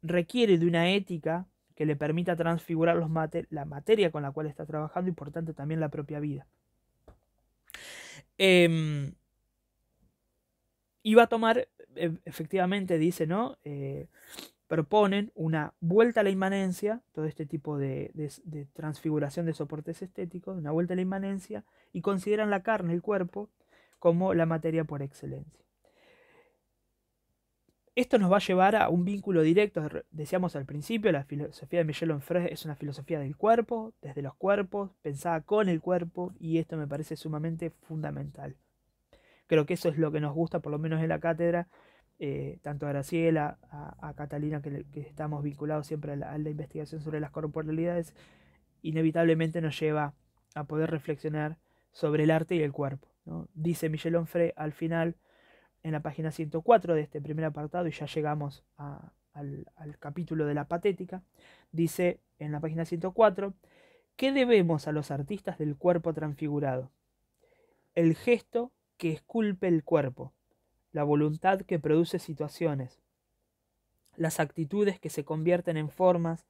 Speaker 1: requiere de una ética que le permita transfigurar los mate la materia con la cual está trabajando y por tanto también la propia vida. Em, y iba a tomar e-, efectivamente dice, ¿no? Eh, proponen una vuelta a la inmanencia, todo este tipo de, transfiguración de soportes estéticos, una vuelta a la inmanencia, y consideran la carne, el cuerpo, como la materia por excelencia. Esto nos va a llevar a un vínculo directo, decíamos al principio, la filosofía de Michel Onfray es una filosofía del cuerpo, desde los cuerpos, pensada con el cuerpo, y esto me parece sumamente fundamental. Creo que eso es lo que nos gusta, por lo menos en la cátedra, eh, tanto a Graciela, a, Catalina, que, estamos vinculados siempre a la, investigación sobre las corporalidades, inevitablemente nos lleva a poder reflexionar sobre el arte y el cuerpo. Dice Michel Onfray al final, en la página 104 de este primer apartado, y ya llegamos al, al capítulo de la patética, dice en la página 104, ¿qué debemos a los artistas del cuerpo transfigurado? El gesto que esculpe el cuerpo, la voluntad que produce situaciones, las actitudes que se convierten en formas,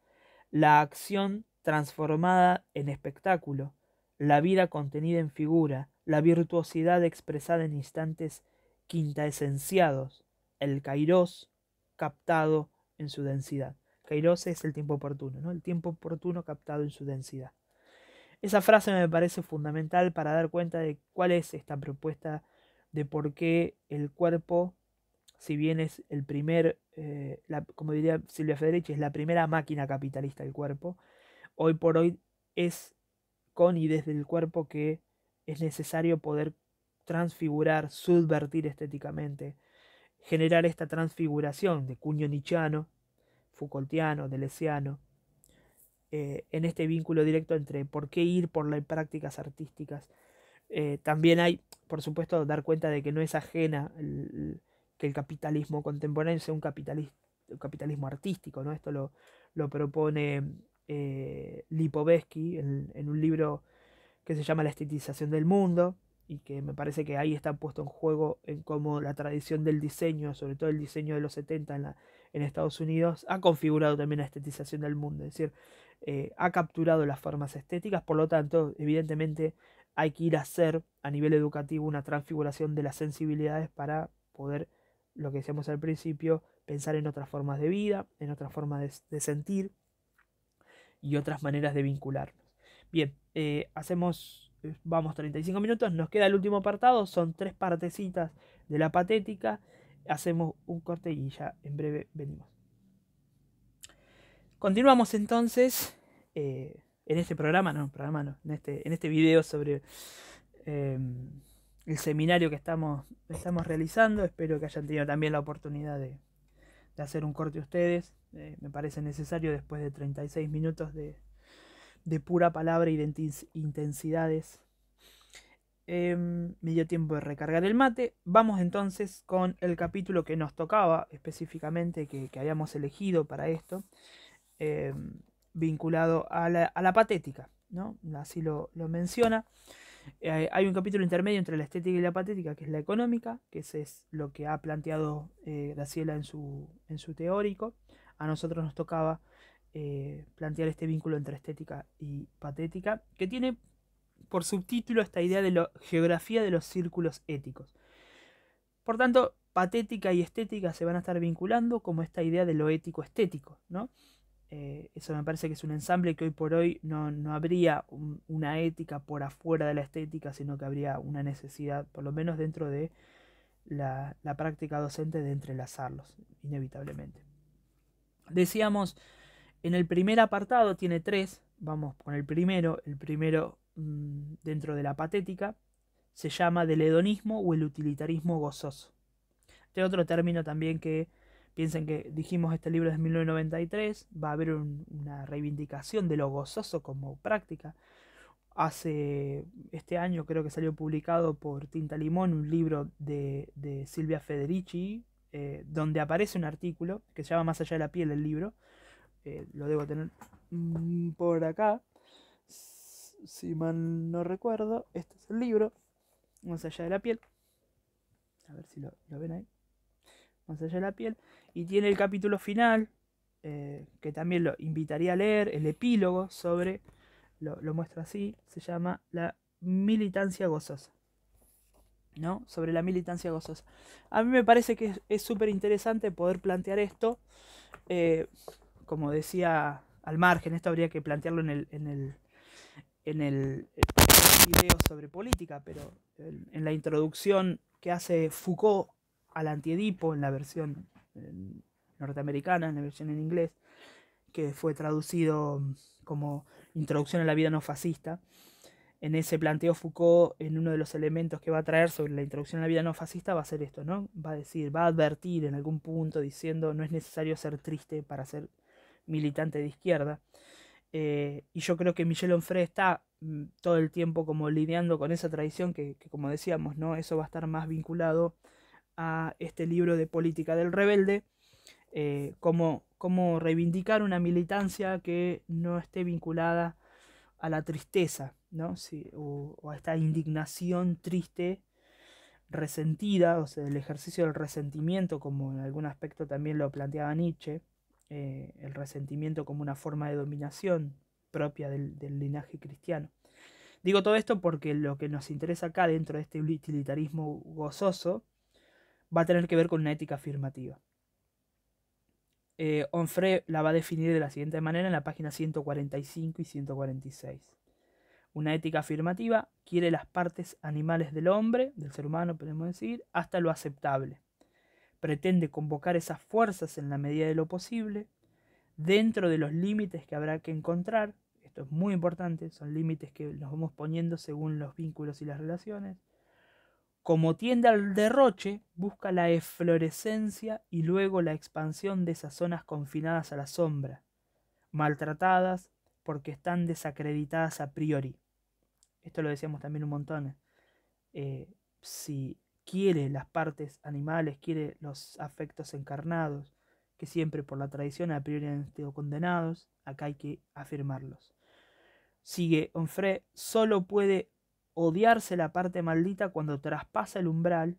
Speaker 1: la acción transformada en espectáculo, la vida contenida en figura, la virtuosidad expresada en instantes quintaesenciados, el kairos captado en su densidad. Kairos es el tiempo oportuno, ¿no? El tiempo oportuno captado en su densidad. Esa frase me parece fundamental para dar cuenta de cuál es esta propuesta de por qué el cuerpo, si bien es el primer, eh, como diría Silvia Federici, es la primera máquina capitalista del cuerpo, hoy por hoy es con y desde el cuerpo que es necesario poder transfigurar, subvertir estéticamente, generar esta transfiguración de cuño nichiano, Foucaultiano, de eh, en este vínculo directo entre por qué ir por las prácticas artísticas eh, también hay, por supuesto, dar cuenta de que no es ajena que el capitalismo contemporáneo sea un capitalismo, artístico, ¿no? Esto lo, lo propone eh, Lipovetsky en, un libro que se llama La estetización del mundo y que me parece que ahí está puesto en juego en cómo la tradición del diseño, sobre todo el diseño de los 70 en, la, en Estados Unidos, ha configurado también la estetización del mundo, es decir, eh, ha capturado las formas estéticas, por lo tanto, evidentemente, hay que ir a hacer a nivel educativo una transfiguración de las sensibilidades para poder, lo que decíamos al principio, pensar en otras formas de vida, en otras formas de, sentir y otras maneras de vincularnos. Bien, eh, hacemos, eh, vamos 35 minutos, nos queda el último apartado, son tres partecitas de la patética, hacemos un corte y ya en breve venimos. Continuamos entonces. Eh, en este programa, no, programa en este, en este video sobre em, el seminario que estamos, estamos realizando. Espero que hayan tenido también la oportunidad de, hacer un corte ustedes. Eh, me parece necesario después de 36 minutos de, pura palabra y de intensidades. Em, me dio tiempo de recargar el mate. Vamos entonces con el capítulo que nos tocaba específicamente, que, que habíamos elegido para esto. Em, vinculado a la, patética, ¿no? Así lo, menciona. Eh, hay un capítulo intermedio entre la estética y la patética, que es la económica, que es lo que ha planteado eh, Graciela en su, en su teórico. A nosotros nos tocaba eh, plantear este vínculo entre estética y patética, que tiene por subtítulo esta idea de la geografía de los círculos éticos. Por tanto, patética y estética se van a estar vinculando como esta idea de lo ético-estético, ¿no? Eh, eso me parece que es un ensamble que hoy por hoy no, habría una ética por afuera de la estética, sino que habría una necesidad, por lo menos dentro de la, práctica docente, de entrelazarlos, inevitablemente. Decíamos, en el primer apartado tiene tres, vamos con el primero, el primero mm, dentro de la patética, se llama del hedonismo o el utilitarismo gozoso. Este otro término también que Piensen que dijimos este libro es de 1993, va a haber una reivindicación de lo gozoso como práctica. Hace este año creo que salió publicado por Tinta Limón un libro de, Silvia Federici, eh, donde aparece un artículo que se llama Más allá de la piel el libro. Eh, lo debo tener mm, por acá. Si mal no recuerdo, este es el libro, Más allá de la piel. A ver si lo ven ahí. Más allá de la piel. Y tiene el capítulo final, eh, que también lo invitaría a leer, el epílogo sobre, lo, lo muestra así, se llama La militancia gozosa. ¿no? Sobre la militancia gozosa. A mí me parece que es súper interesante poder plantear esto. Eh, como decía al margen, esto habría que plantearlo en el, en el, en el eh, video sobre política, pero en, en, la introducción que hace Foucault al antiedipo, en la versión norteamericana, en la versión en inglés, que fue traducido como Introducción a la vida no fascista. En ese planteo Foucault, en uno de los elementos que va a traer sobre la introducción a la vida no fascista, va a ser esto, ¿no? Va a decir, va a advertir en algún punto diciendo no es necesario ser triste para ser militante de izquierda. Eh, y yo creo que Michel Onfray está mm, todo el tiempo como lidiando con esa tradición que, que, como decíamos, ¿no? Eso va a estar más vinculado a este libro de política del rebelde, eh, como reivindicar una militancia que no esté vinculada a la tristeza, o, a esta indignación triste, resentida, o sea, el ejercicio del resentimiento, como en algún aspecto también lo planteaba Nietzsche, eh, el resentimiento como una forma de dominación propia del, linaje cristiano. Digo todo esto porque lo que nos interesa acá dentro de este utilitarismo gozoso va a tener que ver con una ética afirmativa. Eh, Onfray la va a definir de la siguiente manera en la página 145 y 146. Una ética afirmativa quiere las partes animales del hombre, del ser humano podemos decir, hasta lo aceptable. Pretende convocar esas fuerzas en la medida de lo posible, dentro de los límites que habrá que encontrar. Esto es muy importante, son límites que nos vamos poniendo según los vínculos y las relaciones. Como tiende al derroche, busca la eflorescencia y luego la expansión de esas zonas confinadas a la sombra, maltratadas porque están desacreditadas a priori. Esto lo decíamos también un montón. Eh, si quiere las partes animales, quiere los afectos encarnados, que siempre por la tradición a priori han sido condenados, acá hay que afirmarlos. Sigue Onfre, solo puede odiarse la parte maldita cuando traspasa el umbral,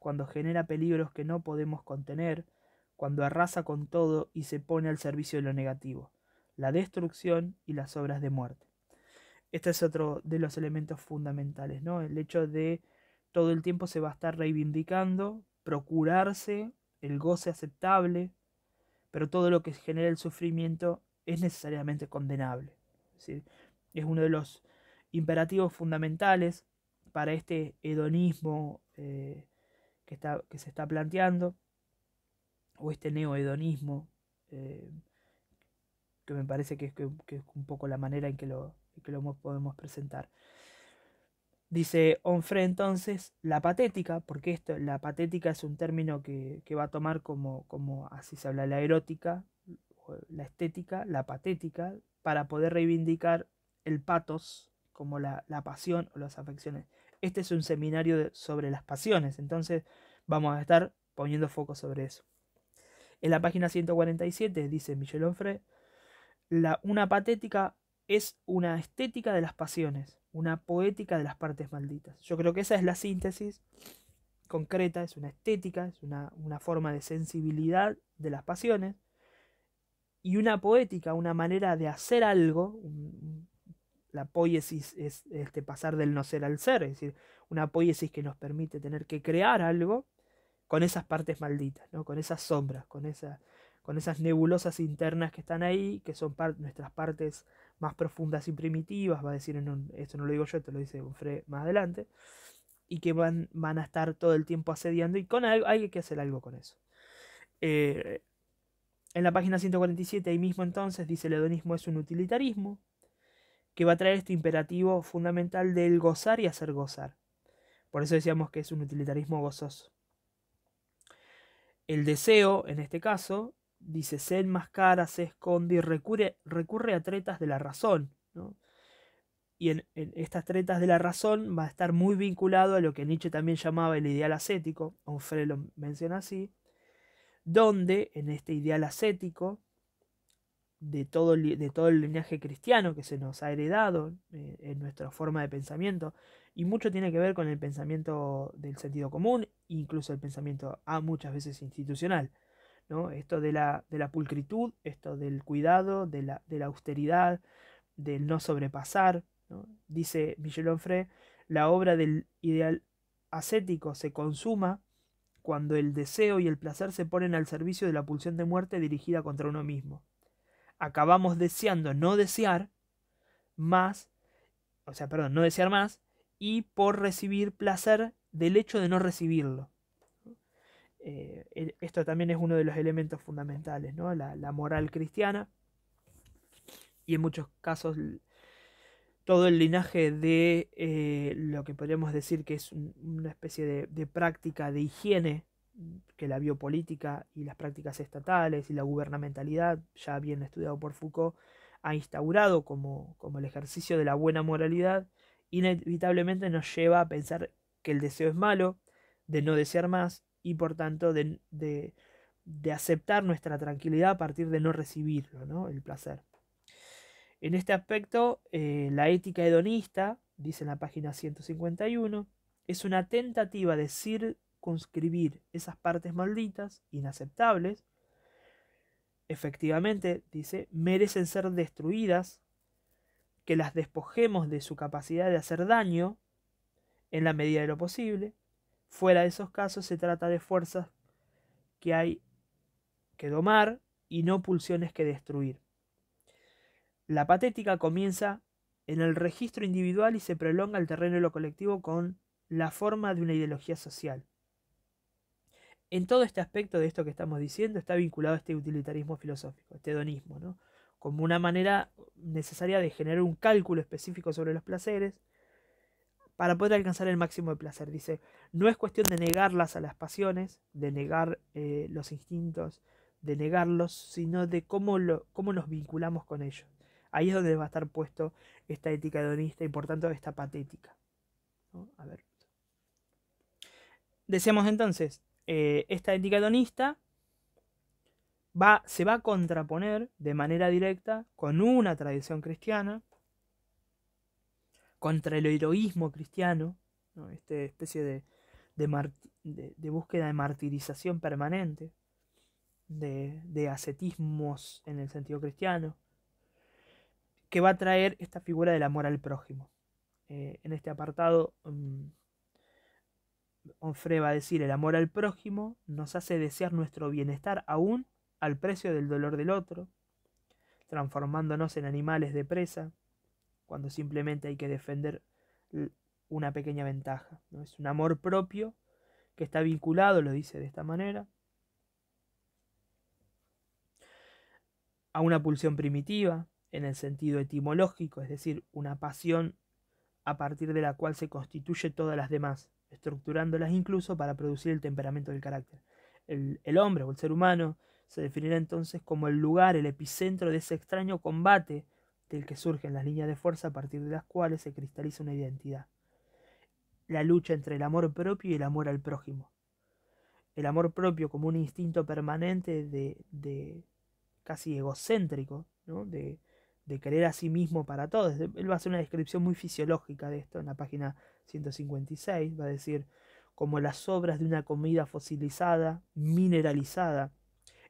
Speaker 1: cuando genera peligros que no podemos contener, cuando arrasa con todo y se pone al servicio de lo negativo, la destrucción y las obras de muerte. Este es otro de los elementos fundamentales, ¿no? El hecho de todo el tiempo se va a estar reivindicando, procurarse el goce aceptable, pero todo lo que genera el sufrimiento es necesariamente condenable. Es, es uno de los imperativos fundamentales para este hedonismo eh, que, que, se está planteando, o este neo eh, que me parece que es, un poco la manera en que lo, lo podemos presentar. Dice Onfrey entonces la patética, porque esto, la patética es un término que, va a tomar como, como, así se habla, la erótica, la estética, la patética, para poder reivindicar el patos como la, pasión o las afecciones. Este es un seminario sobre las pasiones, entonces vamos a estar poniendo foco sobre eso. En la página 147 dice Michel Onfray, la, una patética es una estética de las pasiones, una poética de las partes malditas. Yo creo que esa es la síntesis concreta, es una estética, es una, una forma de sensibilidad de las pasiones y una poética, una manera de hacer algo, un, la poiesis es este, pasar del no ser al ser, es decir, una poiesis que nos permite tener que crear algo con esas partes malditas, ¿no? con esas sombras, con, con esas nebulosas internas que están ahí, que son nuestras partes más profundas y primitivas, va a decir, en esto no lo digo yo, te lo dice Fre más adelante, y que van, van a estar todo el tiempo asediando y con algo, hay que hacer algo con eso. Eh, en la página 147, ahí mismo entonces, dice el hedonismo es un utilitarismo, que va a traer este imperativo fundamental del gozar y hacer gozar. Por eso decíamos que es un utilitarismo gozoso. El deseo, en este caso, dice, se enmascara, se esconde y recurre, a tretas de la razón. Y en, estas tretas de la razón va a estar muy vinculado a lo que Nietzsche también llamaba el ideal ascético, Fre lo menciona así, donde en este ideal ascético de todo, de todo el linaje cristiano que se nos ha heredado eh, en nuestra forma de pensamiento y mucho tiene que ver con el pensamiento del sentido común, incluso el pensamiento a ah, muchas veces institucional. Esto de la, de la pulcritud, esto del cuidado, de la, austeridad, del no sobrepasar. Dice Michel Onfray, la obra del ideal ascético se consuma cuando el deseo y el placer se ponen al servicio de la pulsión de muerte dirigida contra uno mismo acabamos deseando no desear más, o sea, perdón, no desear más, y por recibir placer del hecho de no recibirlo. Eh, e, esto también es uno de los elementos fundamentales, ¿no? La, moral cristiana. Y en muchos casos todo el linaje de eh, lo que podríamos decir que es una especie de, de práctica de higiene que la biopolítica y las prácticas estatales y la gubernamentalidad, ya bien estudiado por Foucault, ha instaurado como, el ejercicio de la buena moralidad, inevitablemente nos lleva a pensar que el deseo es malo, de no desear más y por tanto de, aceptar nuestra tranquilidad a partir de no recibirlo, ¿no? el placer. En este aspecto, eh, la ética hedonista, dice en la página 151, es una tentativa de, decir esas partes malditas, inaceptables, efectivamente, dice, merecen ser destruidas, que las despojemos de su capacidad de hacer daño, en la medida de lo posible. Fuera de esos casos se trata de fuerzas que hay que domar y no pulsiones que destruir. La patética comienza en el registro individual y se prolonga el terreno de lo colectivo con la forma de una ideología social en todo este aspecto de esto que estamos diciendo está vinculado a este utilitarismo filosófico, este hedonismo, como una manera necesaria de generar un cálculo específico sobre los placeres para poder alcanzar el máximo de placer. Dice, no es cuestión de negarlas a las pasiones, de negar eh, los instintos, de negarlos, sino de cómo, lo, nos vinculamos con ellos. Ahí es donde va a estar puesto esta ética hedonista y por tanto esta patética. ¿no? A ver. Decíamos entonces, eh, esta ética va, se va a contraponer de manera directa con una tradición cristiana, contra el heroísmo cristiano, esta especie de, de, búsqueda de martirización permanente, de, ascetismos en el sentido cristiano, que va a traer esta figura del amor al prójimo. Eh, en este apartado... Mm, Onfre va a decir, el amor al prójimo nos hace desear nuestro bienestar aún al precio del dolor del otro, transformándonos en animales de presa, cuando simplemente hay que defender una pequeña ventaja. ¿no? Es un amor propio que está vinculado, lo dice de esta manera, a una pulsión primitiva, en el sentido etimológico, es decir, una pasión a partir de la cual se constituye todas las demás estructurándolas incluso para producir el temperamento del carácter. El, hombre o el ser humano se definirá entonces como el lugar, el epicentro de ese extraño combate del que surgen las líneas de fuerza a partir de las cuales se cristaliza una identidad. La lucha entre el amor propio y el amor al prójimo. El amor propio como un instinto permanente de, de casi egocéntrico, ¿no? de, de querer a sí mismo para todos. Él va a hacer una descripción muy fisiológica de esto en la página 156, va a decir, como las obras de una comida fosilizada, mineralizada,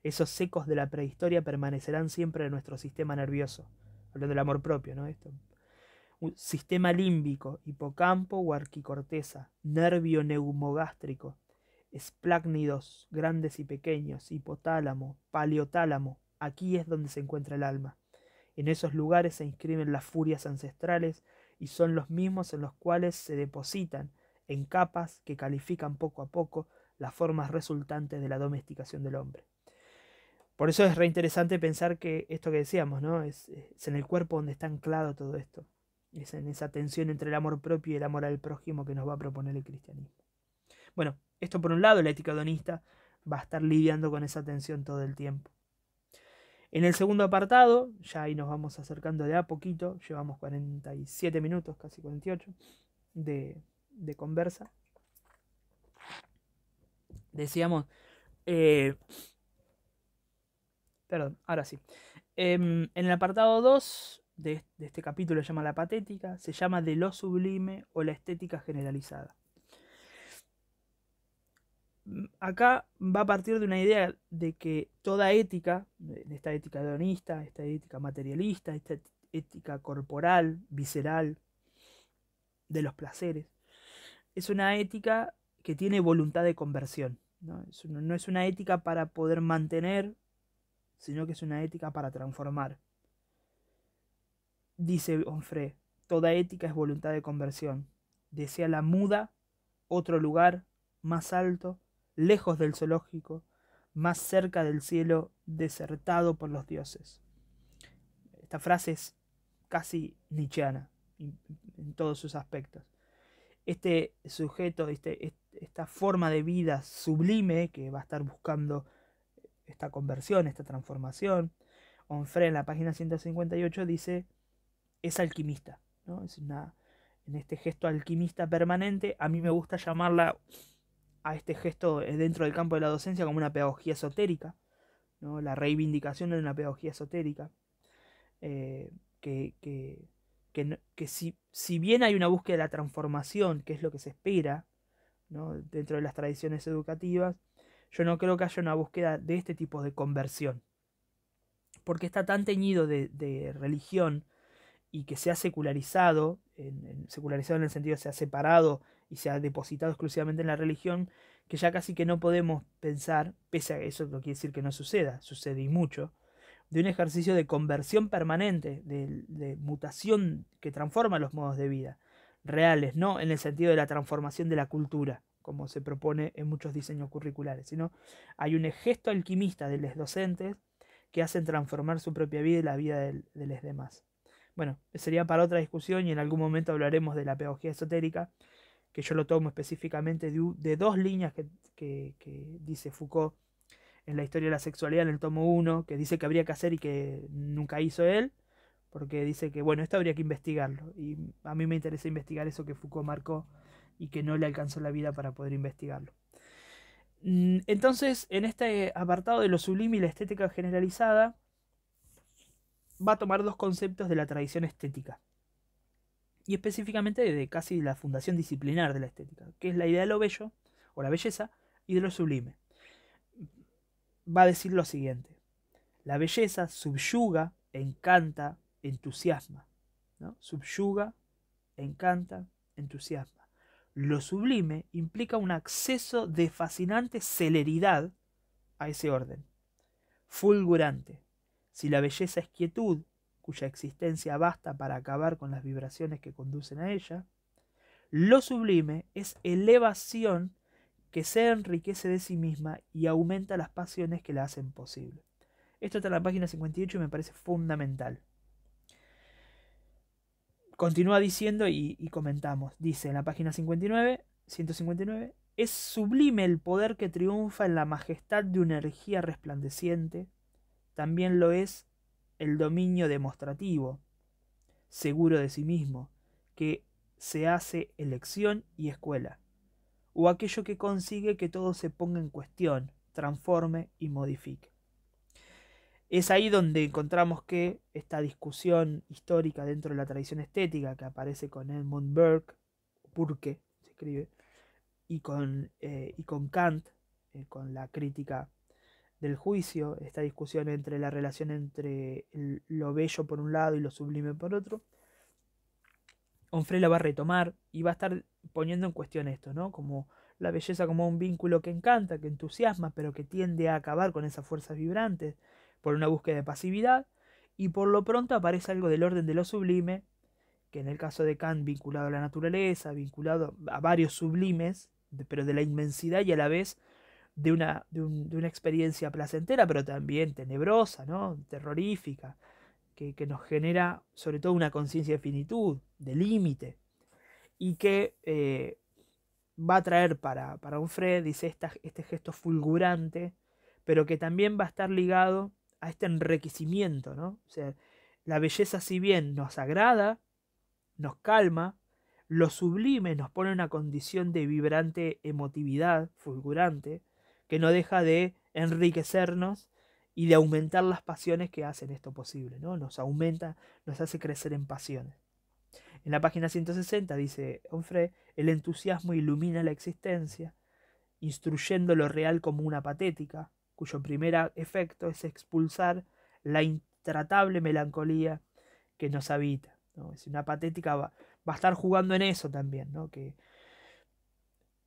Speaker 1: esos secos de la prehistoria permanecerán siempre en nuestro sistema nervioso. Hablando del amor propio, ¿no? Esto. Un sistema límbico, hipocampo o arquicorteza, nervio neumogástrico, esplácnidos grandes y pequeños, hipotálamo, paleotálamo, aquí es donde se encuentra el alma. En esos lugares se inscriben las furias ancestrales y son los mismos en los cuales se depositan, en capas que califican poco a poco, las formas resultantes de la domesticación del hombre. Por eso es reinteresante pensar que esto que decíamos, ¿no? Es, en el cuerpo donde está anclado todo esto. Es en esa tensión entre el amor propio y el amor al prójimo que nos va a proponer el cristianismo. Bueno, esto por un lado, la ética donista va a estar lidiando con esa tensión todo el tiempo. En el segundo apartado, ya ahí nos vamos acercando de a poquito, llevamos 47 minutos, casi 48, de, conversa. Decíamos, eh, perdón, ahora sí. Em, en el apartado 2 de, de este capítulo se llama La Patética, se llama De lo Sublime o la Estética Generalizada acá va a partir de una idea de que toda ética, esta ética hedonista, esta ética materialista, esta ética corporal, visceral, de los placeres, es una ética que tiene voluntad de conversión. ¿no? Es, una ética para poder mantener, sino que es una ética para transformar. Dice Onfre: toda ética es voluntad de conversión. Desea la muda, otro lugar, más alto, lejos del zoológico, más cerca del cielo desertado por los dioses. Esta frase es casi nichiana en todos sus aspectos. Este sujeto, este, esta forma de vida sublime que va a estar buscando esta conversión, esta transformación, Onfre en la página 158 dice, es alquimista. ¿no? Es en este gesto alquimista permanente, a mí me gusta llamarla a este gesto eh, dentro del campo de la docencia como una pedagogía esotérica, ¿no? la reivindicación de una pedagogía esotérica, eh, que, que, si, bien hay una búsqueda de la transformación, que es lo que se espera dentro de las tradiciones educativas, yo no creo que haya una búsqueda de este tipo de conversión, porque está tan teñido de, religión y que se ha secularizado, en, secularizado en el sentido de se ha separado y se ha depositado exclusivamente en la religión, que ya casi que no podemos pensar, pese a eso no quiere decir que no suceda, sucede y mucho, de un ejercicio de conversión permanente, de, mutación que transforma los modos de vida, reales, no en el sentido de la transformación de la cultura, como se propone en muchos diseños curriculares, sino hay un gesto alquimista de los docentes que hacen transformar su propia vida y la vida de, de los demás. Bueno, sería para otra discusión y en algún momento hablaremos de la pedagogía esotérica, que yo lo tomo específicamente de, dos líneas que, que, dice Foucault en la historia de la sexualidad, en el tomo 1, que dice que habría que hacer y que nunca hizo él, porque dice que, bueno, esto habría que investigarlo. Y a mí me interesa investigar eso que Foucault marcó y que no le alcanzó la vida para poder investigarlo. Mm, entonces, en este apartado de lo sublime y la estética generalizada, va a tomar dos conceptos de la tradición estética y específicamente de casi la fundación disciplinar de la estética, que es la idea de lo bello, o la belleza, y de lo sublime. Va a decir lo siguiente, la belleza subyuga, encanta, entusiasma. Subyuga, encanta, entusiasma. Lo sublime implica un acceso de fascinante celeridad a ese orden. Fulgurante. Si la belleza es quietud, cuya existencia basta para acabar con las vibraciones que conducen a ella, lo sublime es elevación que se enriquece de sí misma y aumenta las pasiones que la hacen posible. Esto está en la página 58 y me parece fundamental. Continúa diciendo y, comentamos. Dice en la página 59, 159, es sublime el poder que triunfa en la majestad de una energía resplandeciente. También lo es el dominio demostrativo, seguro de sí mismo, que se hace elección y escuela, o aquello que consigue que todo se ponga en cuestión, transforme y modifique. Es ahí donde encontramos que esta discusión histórica dentro de la tradición estética que aparece con Edmund Burke, Burke se escribe, y con, eh, y con Kant, eh, con la crítica del juicio, esta discusión entre la relación entre lo bello por un lado y lo sublime por otro, Onfray la va a retomar y va a estar poniendo en cuestión esto, ¿no? Como la belleza como un vínculo que encanta, que entusiasma, pero que tiende a acabar con esas fuerzas vibrantes por una búsqueda de pasividad, y por lo pronto aparece algo del orden de lo sublime, que en el caso de Kant vinculado a la naturaleza, vinculado a varios sublimes, pero de la inmensidad y a la vez de una, experiencia placentera, pero también tenebrosa, ¿no? terrorífica, que, nos genera sobre todo una conciencia de finitud, de límite, y que eh, va a traer para, para un Fred, dice, esta, este gesto fulgurante, pero que también va a estar ligado a este enriquecimiento, ¿no? O sea, la belleza si bien nos agrada, nos calma, lo sublime nos pone en una condición de vibrante emotividad, fulgurante, que no deja de enriquecernos y de aumentar las pasiones que hacen esto posible, ¿no? Nos aumenta, nos hace crecer en pasiones. En la página 160 dice Onfray, el entusiasmo ilumina la existencia, instruyendo lo real como una patética, cuyo primer efecto es expulsar la intratable melancolía que nos habita. Es una patética, va, a estar jugando en eso también, ¿no? que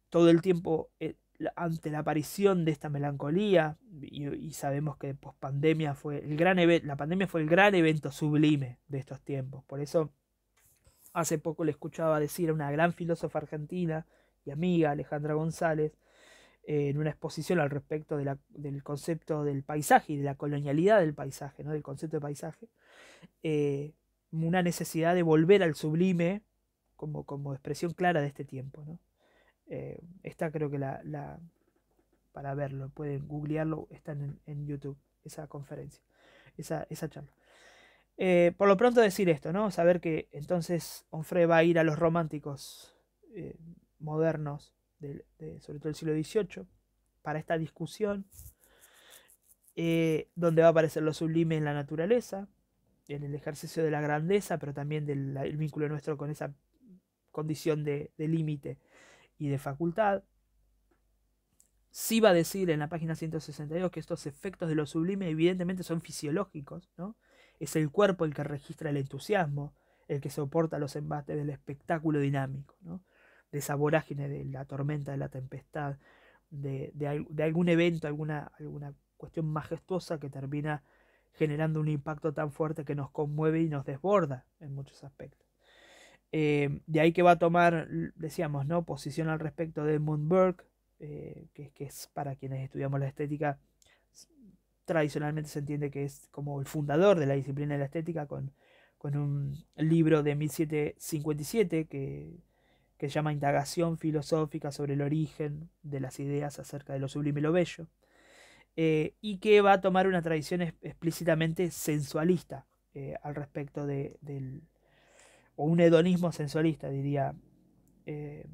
Speaker 1: todo el tiempo eh, ante la aparición de esta melancolía, y, sabemos que fue el gran la pandemia fue el gran evento sublime de estos tiempos. Por eso, hace poco le escuchaba decir a una gran filósofa argentina y amiga, Alejandra González, en una exposición al respecto del concepto del paisaje y de la colonialidad del paisaje, ¿no? del concepto de paisaje, eh, una necesidad de volver al sublime como, como expresión clara de este tiempo. ¿no? Eh, está creo que la, para verlo, pueden googlearlo, está en, en YouTube, esa conferencia, esa, charla. Eh, por lo pronto decir esto, ¿no? Saber que entonces Onfray va a ir a los románticos eh, modernos, sobre todo del siglo XVIII, para esta discusión, donde va a aparecer lo sublime en la naturaleza, en el ejercicio de la grandeza, pero también del vínculo nuestro con esa condición de, de límite y de facultad, sí va a decir en la página 162 que estos efectos de lo sublime evidentemente son fisiológicos, ¿no? Es el cuerpo el que registra el entusiasmo, el que soporta los embates del espectáculo dinámico, ¿no? de esa vorágine de la tormenta, de la tempestad, de, de algún evento, alguna, alguna cuestión majestuosa que termina generando un impacto tan fuerte que nos conmueve y nos desborda en muchos aspectos. Eh, de ahí que va a tomar, decíamos, ¿no? posición al respecto de Mundberg, eh, que, que, es para quienes estudiamos la estética, tradicionalmente se entiende que es como el fundador de la disciplina de la estética, con, con un libro de 1757 que, se llama Indagación filosófica sobre el origen de las ideas acerca de lo sublime y lo bello, eh, y que va a tomar una tradición explícitamente sensualista eh, al respecto de, del o un hedonismo sensualista, diría eh,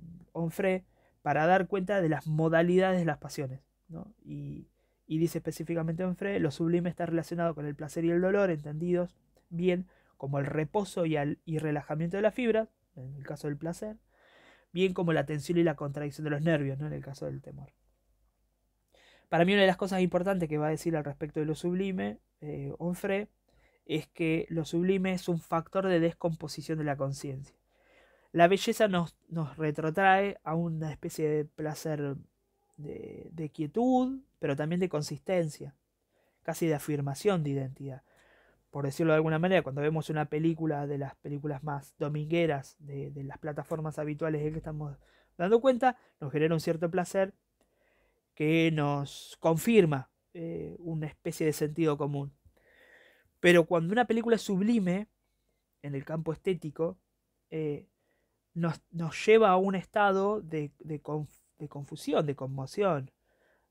Speaker 1: para dar cuenta de las modalidades de las pasiones. Y, dice específicamente Onfre lo sublime está relacionado con el placer y el dolor, entendidos bien como el reposo y, el relajamiento de las fibras, en el caso del placer, bien como la tensión y la contradicción de los nervios, en el caso del temor. Para mí una de las cosas importantes que va a decir al respecto de lo sublime, eh, es que lo sublime es un factor de descomposición de la conciencia. La belleza nos, retrotrae a una especie de placer de, quietud, pero también de consistencia, casi de afirmación de identidad. Por decirlo de alguna manera, cuando vemos una película de las películas más domingueras, de, las plataformas habituales de que estamos dando cuenta, nos genera un cierto placer que nos confirma eh, una especie de sentido común. Pero cuando una película es sublime, en el campo estético, eh, nos, lleva a un estado de, confusión, de conmoción.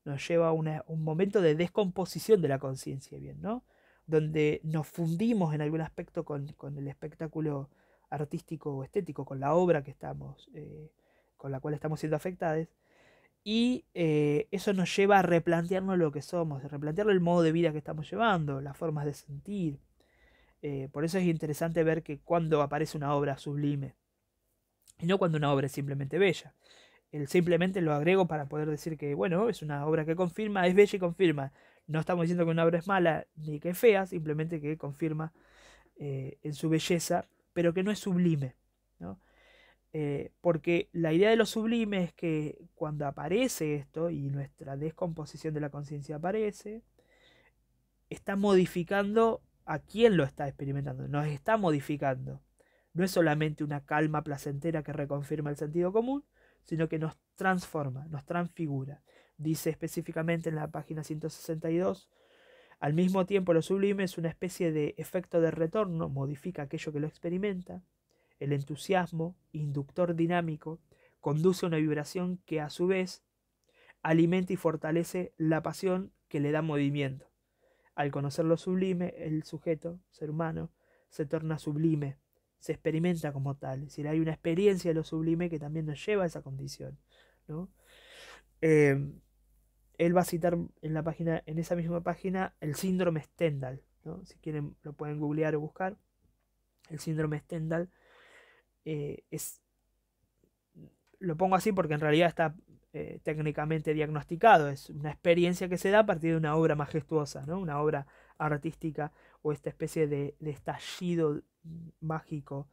Speaker 1: Nos lleva a un momento de descomposición de la conciencia, bien, ¿no? Donde nos fundimos en algún aspecto con, el espectáculo artístico o estético, con la obra que estamos, eh, con la cual estamos siendo afectados y eh, eso nos lleva a replantearnos lo que somos, a replantear el modo de vida que estamos llevando, las formas de sentir. Eh, por eso es interesante ver que cuando aparece una obra sublime, y no cuando una obra es simplemente bella. El simplemente lo agrego para poder decir que, bueno, es una obra que confirma, es bella y confirma. No estamos diciendo que una obra es mala ni que es fea, simplemente que confirma eh, en su belleza, pero que no es sublime. ¿no? Eh, porque la idea de lo sublime es que cuando aparece esto y nuestra descomposición de la conciencia aparece, está modificando a quien lo está experimentando, nos está modificando. No es solamente una calma placentera que reconfirma el sentido común, sino que nos transforma, nos transfigura. Dice específicamente en la página 162, al mismo tiempo lo sublime es una especie de efecto de retorno, modifica aquello que lo experimenta, el entusiasmo, inductor dinámico, conduce a una vibración que a su vez alimenta y fortalece la pasión que le da movimiento. Al conocer lo sublime, el sujeto, ser humano, se torna sublime, se experimenta como tal. Es decir, hay una experiencia de lo sublime que también nos lleva a esa condición. ¿no? Em, él va a citar en, la página, en esa misma página el síndrome Stendhal. Si quieren lo pueden googlear o buscar. El síndrome Stendhal eh, es, lo pongo así porque en realidad está eh, técnicamente diagnosticado, es una experiencia que se da a partir de una obra majestuosa, ¿no? una obra artística o esta especie de, estallido mágico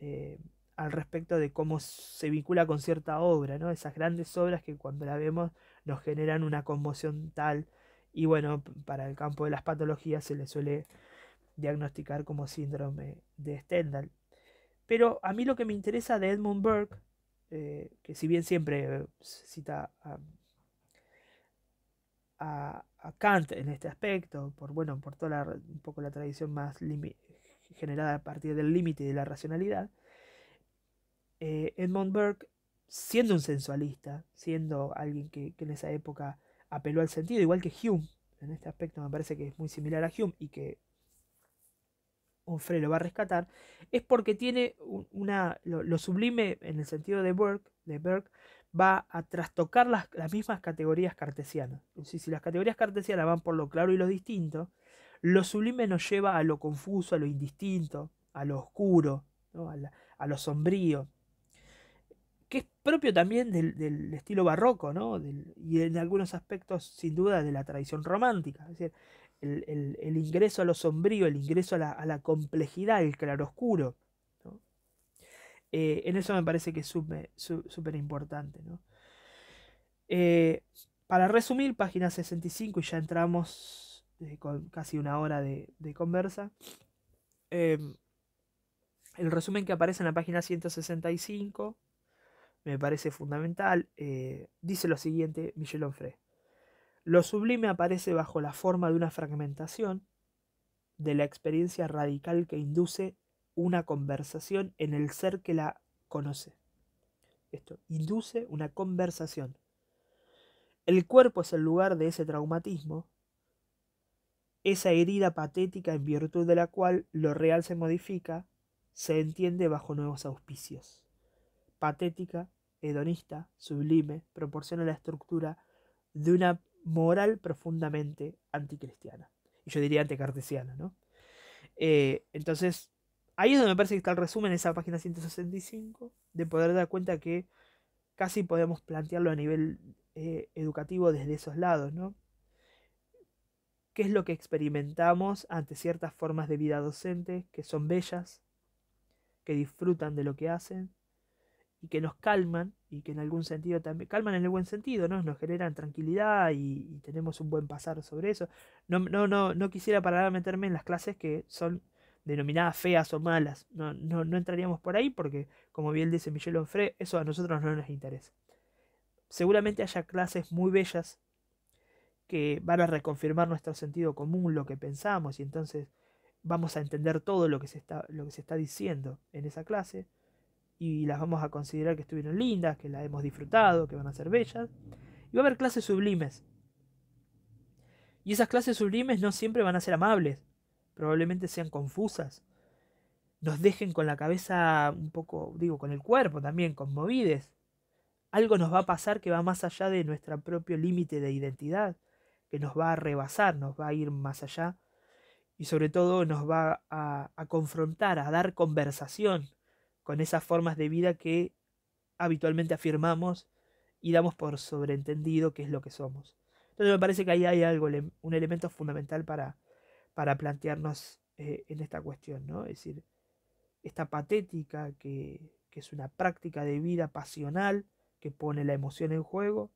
Speaker 1: eh, al respecto de cómo se vincula con cierta obra, esas grandes obras que cuando la vemos nos generan una conmoción tal y bueno, para el campo de las patologías se le suele diagnosticar como síndrome de Stendhal. Pero a mí lo que me interesa de Edmund Burke, eh, que si bien siempre eh, cita a, Kant en este aspecto, por, bueno, por toda la, un poco la tradición más generada a partir del límite de la racionalidad, eh, Edmund Burke, siendo un sensualista, siendo alguien que en esa época apeló al sentido, igual que Hume, en este aspecto me parece que es muy similar a Hume y que Onfray lo va a rescatar, es porque tiene una, lo, sublime en el sentido de Burke, de va a trastocar las, mismas categorías cartesianas. si las categorías cartesianas van por lo claro y lo distinto, lo sublime nos lleva a lo confuso, a lo indistinto, a lo oscuro, a, lo sombrío, que es propio también del, estilo barroco ¿no? y en algunos aspectos sin duda de la tradición romántica. Es decir, el, ingreso a lo sombrío, el ingreso a la, complejidad, el claroscuro. ¿no? Eh, en eso me parece que es súper importante. Eh, para resumir, página 65, y ya entramos con casi una hora de, de conversa. Eh, el resumen que aparece en la página 165 me parece fundamental. dice lo siguiente Michel Onfray. Lo sublime aparece bajo la forma de una fragmentación de la experiencia radical que induce una conversación en el ser que la conoce. Esto induce una conversación. El cuerpo es el lugar de ese traumatismo, esa herida patética en virtud de la cual lo real se modifica, se entiende bajo nuevos auspicios. Patética, hedonista, sublime, proporciona la estructura de una moral profundamente anticristiana. Y yo diría anticartesiana, ¿no? Eh, entonces, ahí es donde me parece que está el resumen en esa página 165, de poder dar cuenta que casi podemos plantearlo a nivel eh, educativo desde esos lados, ¿no? ¿Qué es lo que experimentamos ante ciertas formas de vida docente que son bellas, que disfrutan de lo que hacen, y que nos calman y que en algún sentido también calman en el buen sentido, ¿no? Nos generan tranquilidad y, tenemos un buen pasar sobre eso. No, no, no, quisiera parar a meterme en las clases que son denominadas feas o malas. No, no, entraríamos por ahí porque, como bien dice Michel Onfray, eso a nosotros no nos interesa. Seguramente haya clases muy bellas que van a reconfirmar nuestro sentido común, lo que pensamos, y entonces vamos a entender todo lo que se está, lo que se está diciendo en esa clase y las vamos a considerar que estuvieron lindas, que las hemos disfrutado, que van a ser bellas. Y va a haber clases sublimes. Y esas clases sublimes no siempre van a ser amables, probablemente sean confusas, nos dejen con la cabeza un poco, digo, con el cuerpo también, conmovides. Algo nos va a pasar que va más allá de nuestro propio límite de identidad, que nos va a rebasar, nos va a ir más allá y sobre todo nos va a, a confrontar, a dar conversación con esas formas de vida que habitualmente afirmamos y damos por sobreentendido que es lo que somos. Entonces me parece que ahí hay algo, un elemento fundamental para, para plantearnos eh, en esta cuestión, ¿no? Es decir, esta patética que, que, es una práctica de vida pasional que pone la emoción en juego,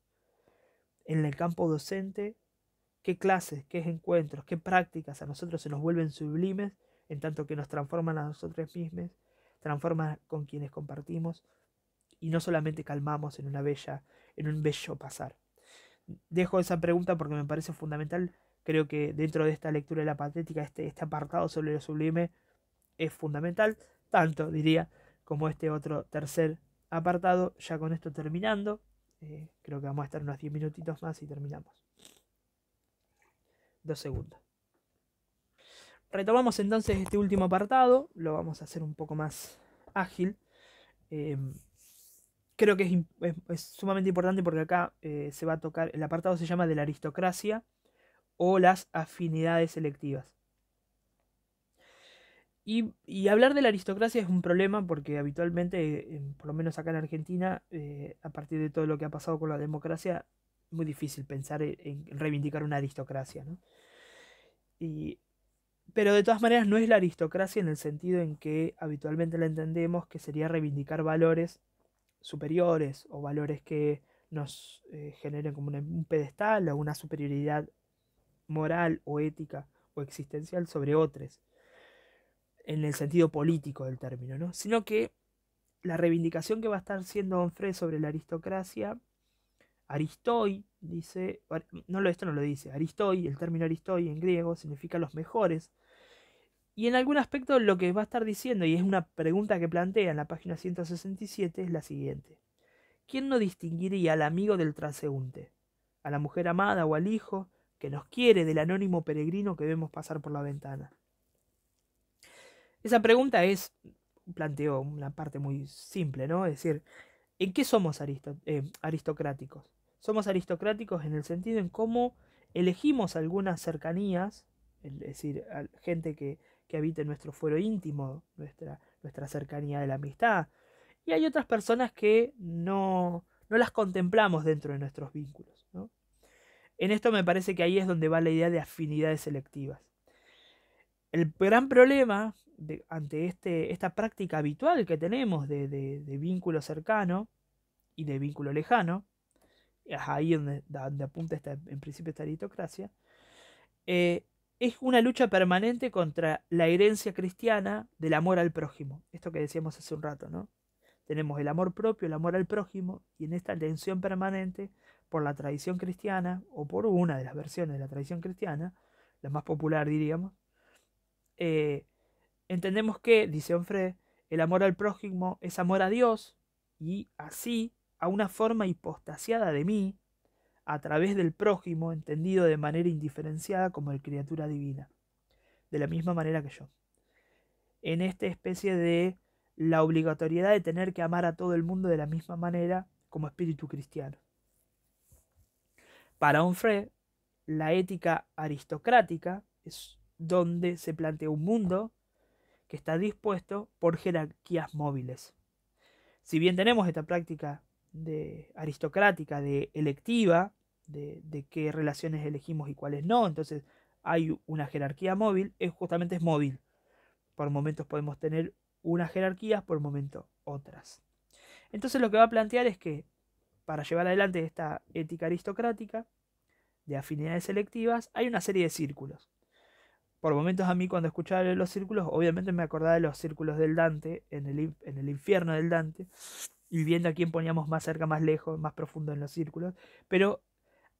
Speaker 1: en el campo docente, qué clases, qué encuentros, qué prácticas a nosotros se nos vuelven sublimes, en tanto que nos transforman a nosotros mismos transforma con quienes compartimos y no solamente calmamos en una bella, en un bello pasar. Dejo esa pregunta porque me parece fundamental. Creo que dentro de esta lectura de la patética, este, este apartado sobre lo sublime es fundamental, tanto diría como este otro tercer apartado. Ya con esto terminando, eh, creo que vamos a estar unos 10 minutitos más y terminamos. Dos segundos. Retomamos entonces este último apartado, lo vamos a hacer un poco más ágil. Em, creo que es, sumamente importante porque acá eh, se va a tocar, el apartado se llama de la aristocracia o las afinidades selectivas. Y, hablar de la aristocracia es un problema porque habitualmente, por lo menos acá en Argentina, eh, a partir de todo lo que ha pasado con la democracia, es muy difícil pensar en, reivindicar una aristocracia. Y pero de todas maneras no es la aristocracia en el sentido en que habitualmente la entendemos, que sería reivindicar valores superiores o valores que nos eh, generen como un pedestal o una superioridad moral o ética o existencial sobre otros, en el sentido político del término, ¿no? sino que la reivindicación que va a estar siendo Onfray sobre la aristocracia, Aristoi dice, no, esto no lo dice, Aristoi, el término Aristoi en griego significa los mejores, y en algún aspecto lo que va a estar diciendo, y es una pregunta que plantea en la página 167, es la siguiente. ¿Quién no distinguiría al amigo del transeúnte? ¿A la mujer amada o al hijo que nos quiere del anónimo peregrino que vemos pasar por la ventana? Esa pregunta es, planteó una parte muy simple, ¿no? Es decir, ¿en qué somos eh, aristocráticos? Somos aristocráticos en el sentido en cómo elegimos algunas cercanías, es decir, gente que que en nuestro fuero íntimo, nuestra, nuestra cercanía de la amistad. Y hay otras personas que no, no las contemplamos dentro de nuestros vínculos. En esto me parece que ahí es donde va la idea de afinidades selectivas. El gran problema de, ante este, esta práctica habitual que tenemos de, vínculo cercano y de vínculo lejano, ahí donde, donde apunta en principio esta aristocracia, eh, es una lucha permanente contra la herencia cristiana del amor al prójimo. Esto que decíamos hace un rato, ¿no? Tenemos el amor propio, el amor al prójimo, y en esta tensión permanente por la tradición cristiana, o por una de las versiones de la tradición cristiana, la más popular diríamos, eh, entendemos que, dice Onfred, el amor al prójimo es amor a Dios y así a una forma hipostasiada de mí, a través del prójimo, entendido de manera indiferenciada como el criatura divina, de la misma manera que yo. En esta especie de la obligatoriedad de tener que amar a todo el mundo de la misma manera como espíritu cristiano. Para Onfray, la ética aristocrática es donde se plantea un mundo que está dispuesto por jerarquías móviles. Si bien tenemos esta práctica de aristocrática, de electiva, de, qué relaciones elegimos y cuáles no. Entonces hay una jerarquía móvil, es, justamente es móvil. Por momentos podemos tener unas jerarquías, por momentos otras. Entonces lo que va a plantear es que para llevar adelante esta ética aristocrática de afinidades selectivas hay una serie de círculos. Por momentos a mí cuando escuchaba los círculos, obviamente me acordaba de los círculos del Dante, en el, en el infierno del Dante, y viendo a quién poníamos más cerca, más lejos, más profundo en los círculos, pero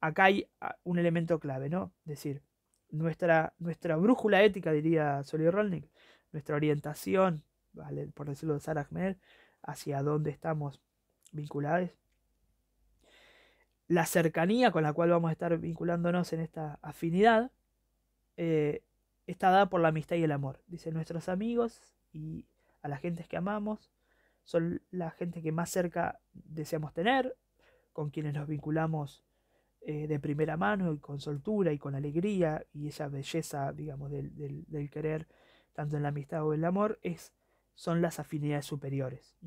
Speaker 1: acá hay ah, un elemento clave, ¿no? Es decir, nuestra, nuestra brújula ética, diría Solir Rolnik, nuestra orientación, ¿vale? por decirlo de Sarah Ahmed, hacia dónde estamos vinculados, la cercanía con la cual vamos a estar vinculándonos en esta afinidad, eh, está dada por la amistad y el amor. Dice, nuestros amigos y a las gentes que amamos son la gente que más cerca deseamos tener, con quienes nos vinculamos eh, de primera mano y con soltura y con alegría y esa belleza, digamos, del, querer, tanto en la amistad o en el amor, son las afinidades superiores.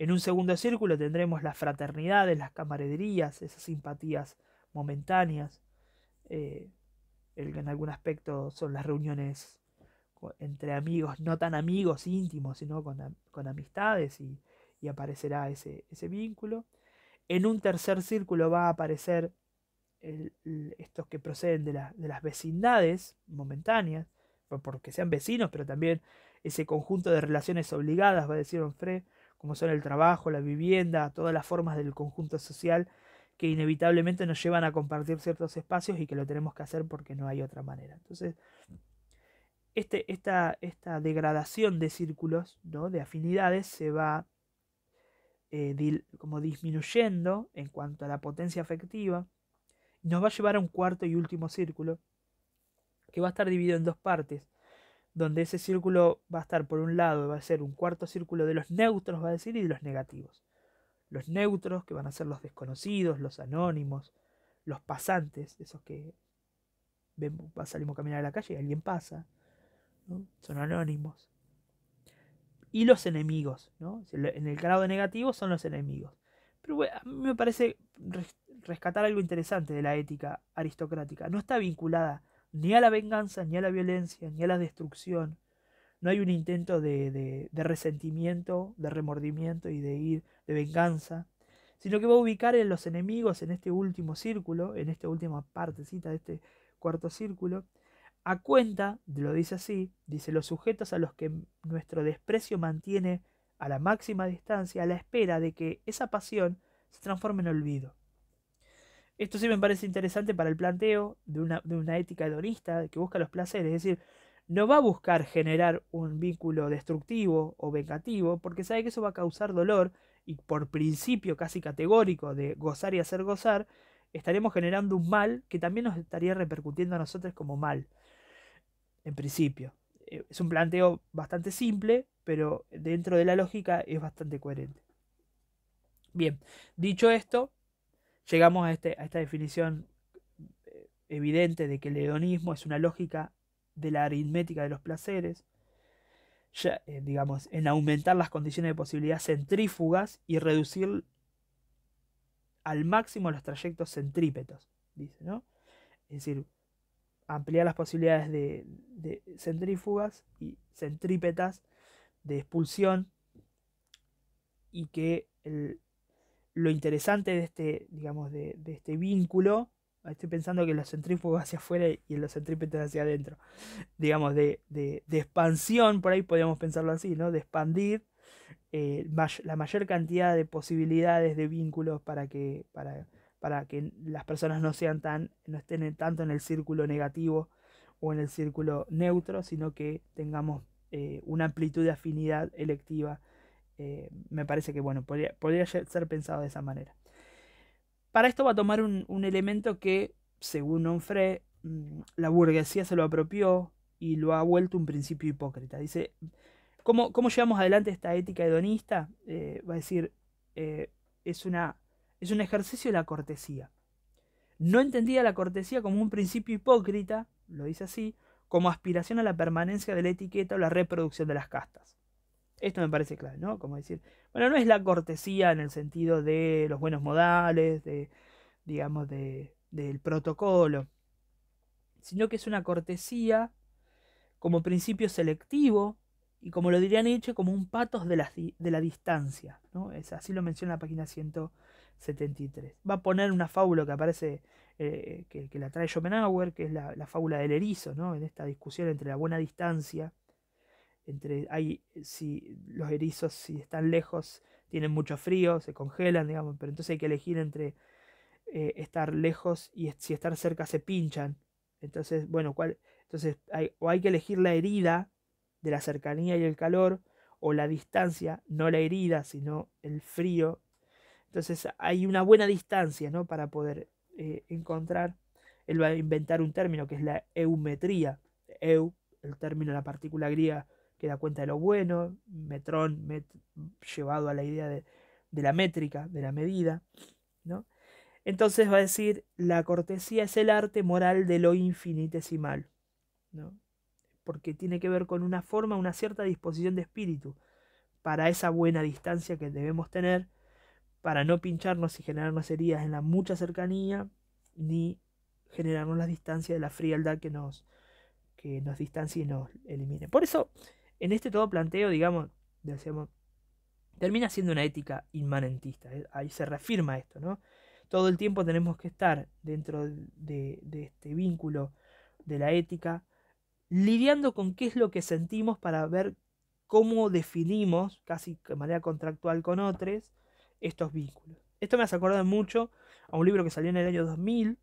Speaker 1: En un segundo círculo tendremos las fraternidades, las camaraderías, esas simpatías momentáneas. Eh, en algún aspecto son las reuniones entre amigos, no tan amigos íntimos, sino con, amistades y, aparecerá ese vínculo. En un tercer círculo va a aparecer estos que proceden de, de las vecindades momentáneas, porque sean vecinos, pero también ese conjunto de relaciones obligadas, va a decir Onfray, como son el trabajo, la vivienda, todas las formas del conjunto social que inevitablemente nos llevan a compartir ciertos espacios y que lo tenemos que hacer porque no hay otra manera. Entonces, este, esta, esta, degradación de círculos, ¿no? de afinidades, se va eh, como disminuyendo en cuanto a la potencia afectiva, nos va a llevar a un cuarto y último círculo, que va a estar dividido en dos partes, donde ese círculo va a estar por un lado, va a ser un cuarto círculo de los neutros, va a decir, y de los negativos. Los neutros, que van a ser los desconocidos, los anónimos, los pasantes, esos que salimos a caminar a la calle y alguien pasa, son anónimos y los enemigos. ¿no? En el grado negativo son los enemigos. Pero a mí me parece rescatar algo interesante de la ética aristocrática. No está vinculada ni a la venganza, ni a la violencia, ni a la destrucción. No hay un intento de, resentimiento, de remordimiento y de ir de venganza, sino que va a ubicar en los enemigos, en este último círculo, en esta última partecita de este cuarto círculo, a cuenta, lo dice así, dice los sujetos a los que nuestro desprecio mantiene a la máxima distancia a la espera de que esa pasión se transforme en olvido. Esto sí me parece interesante para el planteo de una, ética hedonista que busca los placeres, es decir, no va a buscar generar un vínculo destructivo o vengativo, porque sabe que eso va a causar dolor y por principio casi categórico de gozar y hacer gozar, estaremos generando un mal que también nos estaría repercutiendo a nosotros como mal en principio. Eh, es un planteo bastante simple, pero dentro de la lógica es bastante coherente. Bien, dicho esto, llegamos a, este, a esta definición eh, evidente de que el hedonismo es una lógica de la aritmética de los placeres, ya, eh, digamos, en aumentar las condiciones de posibilidad centrífugas y reducir al máximo los trayectos centrípetos, dice, ¿no? Es decir, ampliar las posibilidades de, centrífugas y centrípetas de expulsión y que lo interesante de este, digamos, de, este vínculo, estoy pensando que los centrífugos hacia afuera y los centrípetas hacia adentro, digamos, de, expansión, por ahí podríamos pensarlo así, ¿no? De expandir eh, la mayor cantidad de posibilidades de vínculos para que, para, para que las personas no sean tan, no estén tanto en el círculo negativo o en el círculo neutro, sino que tengamos eh, una amplitud de afinidad electiva. Eh, me parece que bueno, podría, ser pensado de esa manera. Para esto va a tomar un, elemento que, según Onfre, mm, la burguesía se lo apropió y lo ha vuelto un principio hipócrita. Dice, ¿cómo, cómo llevamos adelante esta ética hedonista? Eh, va a decir, es una es un ejercicio de la cortesía. No entendía la cortesía como un principio hipócrita, lo dice así, como aspiración a la permanencia de la etiqueta o la reproducción de las castas. Esto me parece claro, ¿no? Como decir, bueno, no es la cortesía en el sentido de los buenos modales, de, digamos, del protocolo, sino que es una cortesía como principio selectivo y como lo dirían Nietzsche, como un patos de la, distancia, ¿no? Es, así lo menciona la página 100. 73. Va a poner una fábula que aparece, eh, que, la trae Schopenhauer, que es la, fábula del erizo, ¿no? En esta discusión entre la buena distancia, entre hay, si los erizos, si están lejos, tienen mucho frío, se congelan, digamos, pero entonces hay que elegir entre eh, estar lejos y si estar cerca se pinchan. Entonces, bueno, ¿cuál? Entonces, hay, o hay que elegir la herida de la cercanía y el calor, o la distancia, no la herida, sino el frío entonces hay una buena distancia ¿no? para poder eh, encontrar. Él va a inventar un término que es la eumetría. Eu, el término de la partícula griega que da cuenta de lo bueno, metrón met, llevado a la idea de, la métrica, de la medida. ¿no? Entonces va a decir, la cortesía es el arte moral de lo infinitesimal. ¿no? porque tiene que ver con una forma, una cierta disposición de espíritu para esa buena distancia que debemos tener para no pincharnos y generarnos heridas en la mucha cercanía, ni generarnos la distancia de la frialdad que nos, que nos distancie y nos elimine. Por eso, en este todo planteo, digamos, decíamos, termina siendo una ética inmanentista. Eh, ahí se reafirma esto, ¿no? Todo el tiempo tenemos que estar dentro de, de este vínculo de la ética, lidiando con qué es lo que sentimos para ver cómo definimos, casi de manera contractual con otros, estos vínculos. Esto me hace acordar mucho a un libro que salió en el año 2000,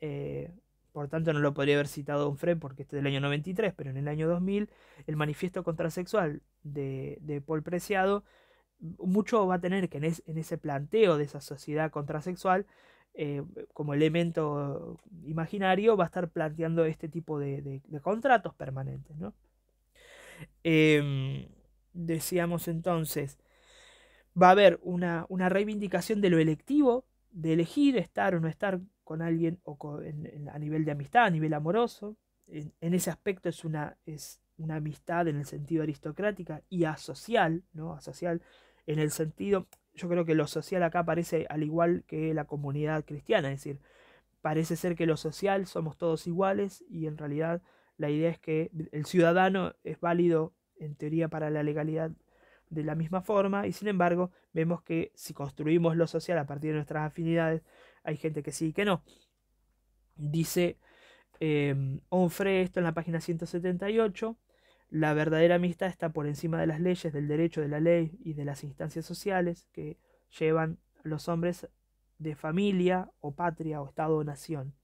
Speaker 1: eh, por tanto no lo podría haber citado un Fred porque este es del año 93, pero en el año 2000, el manifiesto contrasexual de, de Paul Preciado, mucho va a tener que en, ese planteo de esa sociedad contrasexual, eh, como elemento imaginario, va a estar planteando este tipo de, contratos permanentes. ¿no? Em, decíamos entonces, va a haber una, reivindicación de lo electivo, de elegir estar o no estar con alguien o a nivel de amistad, a nivel amoroso. En, ese aspecto es una, es una amistad en el sentido aristocrática y asocial, ¿no? Asocial en el sentido, yo creo que lo social acá parece al igual que la comunidad cristiana, es decir, parece ser que lo social somos todos iguales y en realidad la idea es que el ciudadano es válido en teoría para la legalidad de la misma forma y sin embargo vemos que si construimos lo social a partir de nuestras afinidades, hay gente que sí y que no. Dice eh, em, Onfre esto en la página 178, la verdadera amistad está por encima de las leyes, del derecho, de la ley y de las instancias sociales que llevan los hombres de familia o patria o estado o nación.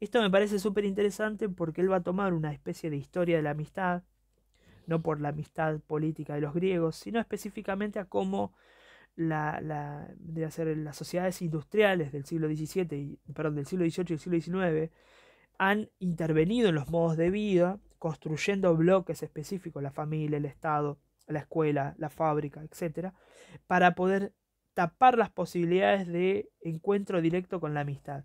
Speaker 1: Esto me parece súper interesante porque él va a tomar una especie de historia de la amistad no por la amistad política de los griegos, sino específicamente a cómo la, de hacer las sociedades industriales del siglo XVII, y, perdón, del siglo XVIII y del siglo XIX han intervenido en los modos de vida, construyendo bloques específicos, la familia, el Estado, la escuela, la fábrica, etc., para poder tapar las posibilidades de encuentro directo con la amistad.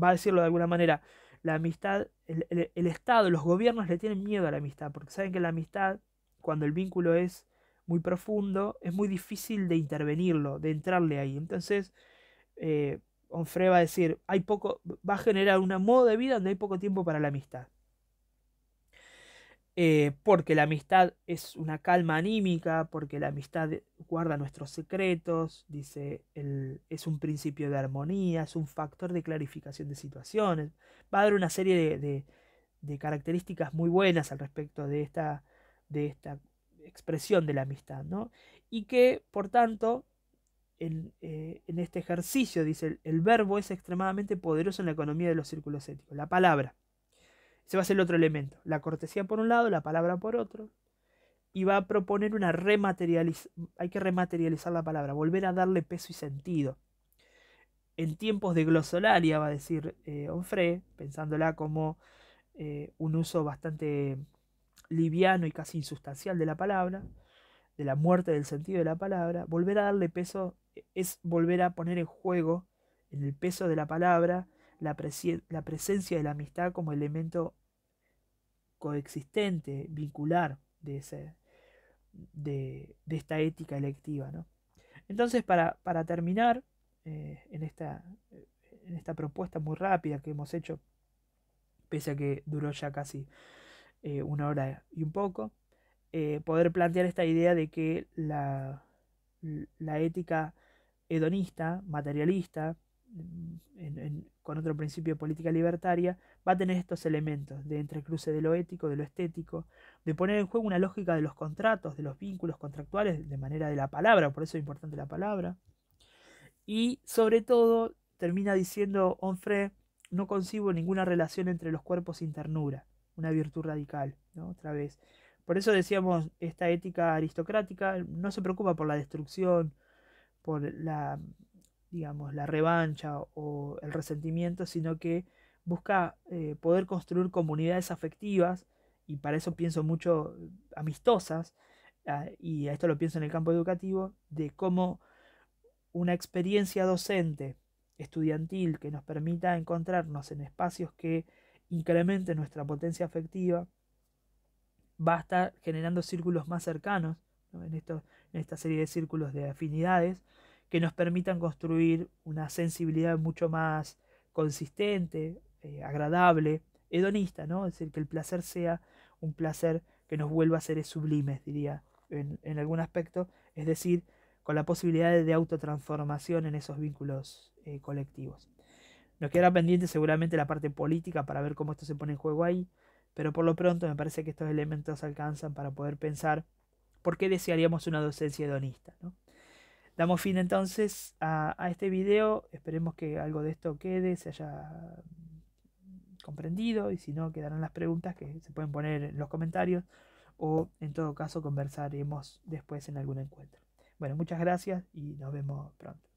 Speaker 1: Va a decirlo de alguna manera, la amistad, el, el, Estado, los gobiernos le tienen miedo a la amistad, porque saben que la amistad, cuando el vínculo es muy profundo, es muy difícil de intervenirlo, de entrarle ahí. Entonces, eh, va a decir, hay poco, va a generar una modo de vida donde hay poco tiempo para la amistad. Eh, porque la amistad es una calma anímica, porque la amistad guarda nuestros secretos, dice, es un principio de armonía, es un factor de clarificación de situaciones, va a dar una serie de, características muy buenas al respecto de esta, de esta expresión de la amistad, ¿no? Y que, por tanto, en, eh, este ejercicio, dice, el verbo es extremadamente poderoso en la economía de los círculos éticos, la palabra. Se va a hacer el otro elemento. La cortesía por un lado, la palabra por otro. Y va a proponer una rematerialización. Hay que rematerializar la palabra, volver a darle peso y sentido. En tiempos de glosolaria, va a decir eh, Onfray, pensándola como eh, un uso bastante liviano y casi insustancial de la palabra, de la muerte del sentido de la palabra, volver a darle peso es volver a poner en juego en el peso de la palabra la, presencia de la amistad como elemento coexistente, vincular de, de, esta ética electiva. Entonces, para, terminar eh, en, esta, en esta propuesta muy rápida que hemos hecho, pese a que duró ya casi eh, una hora y un poco, eh, poder plantear esta idea de que la, la ética hedonista, materialista, con otro principio de política libertaria, va a tener estos elementos de entrecruce de lo ético, de lo estético, de poner en juego una lógica de los contratos, de los vínculos contractuales, de manera de la palabra, por eso es importante la palabra. Y sobre todo, termina diciendo Onfre no concibo ninguna relación entre los cuerpos sin ternura, una virtud radical, Otra vez. Por eso decíamos, esta ética aristocrática no se preocupa por la destrucción, por la digamos, la revancha o el resentimiento, sino que busca eh, poder construir comunidades afectivas, y para eso pienso mucho eh, amistosas, ah, y a esto lo pienso en el campo educativo, de cómo una experiencia docente, estudiantil, que nos permita encontrarnos en espacios que incrementen nuestra potencia afectiva, va a estar generando círculos más cercanos en esta serie de círculos de afinidades, que nos permitan construir una sensibilidad mucho más consistente, eh, agradable, hedonista, ¿no? Es decir, que el placer sea un placer que nos vuelva a seres sublimes, diría, en, algún aspecto, es decir, con la posibilidad de, autotransformación en esos vínculos eh, colectivos. Nos quedará pendiente seguramente la parte política para ver cómo esto se pone en juego ahí, pero por lo pronto me parece que estos elementos alcanzan para poder pensar por qué desearíamos una docencia hedonista, ¿no? Damos fin entonces a, este video. Esperemos que algo de esto quede, se haya mm, comprendido y si no quedarán las preguntas que se pueden poner en los comentarios o en todo caso conversaremos después en algún encuentro. Bueno, muchas gracias y nos vemos pronto.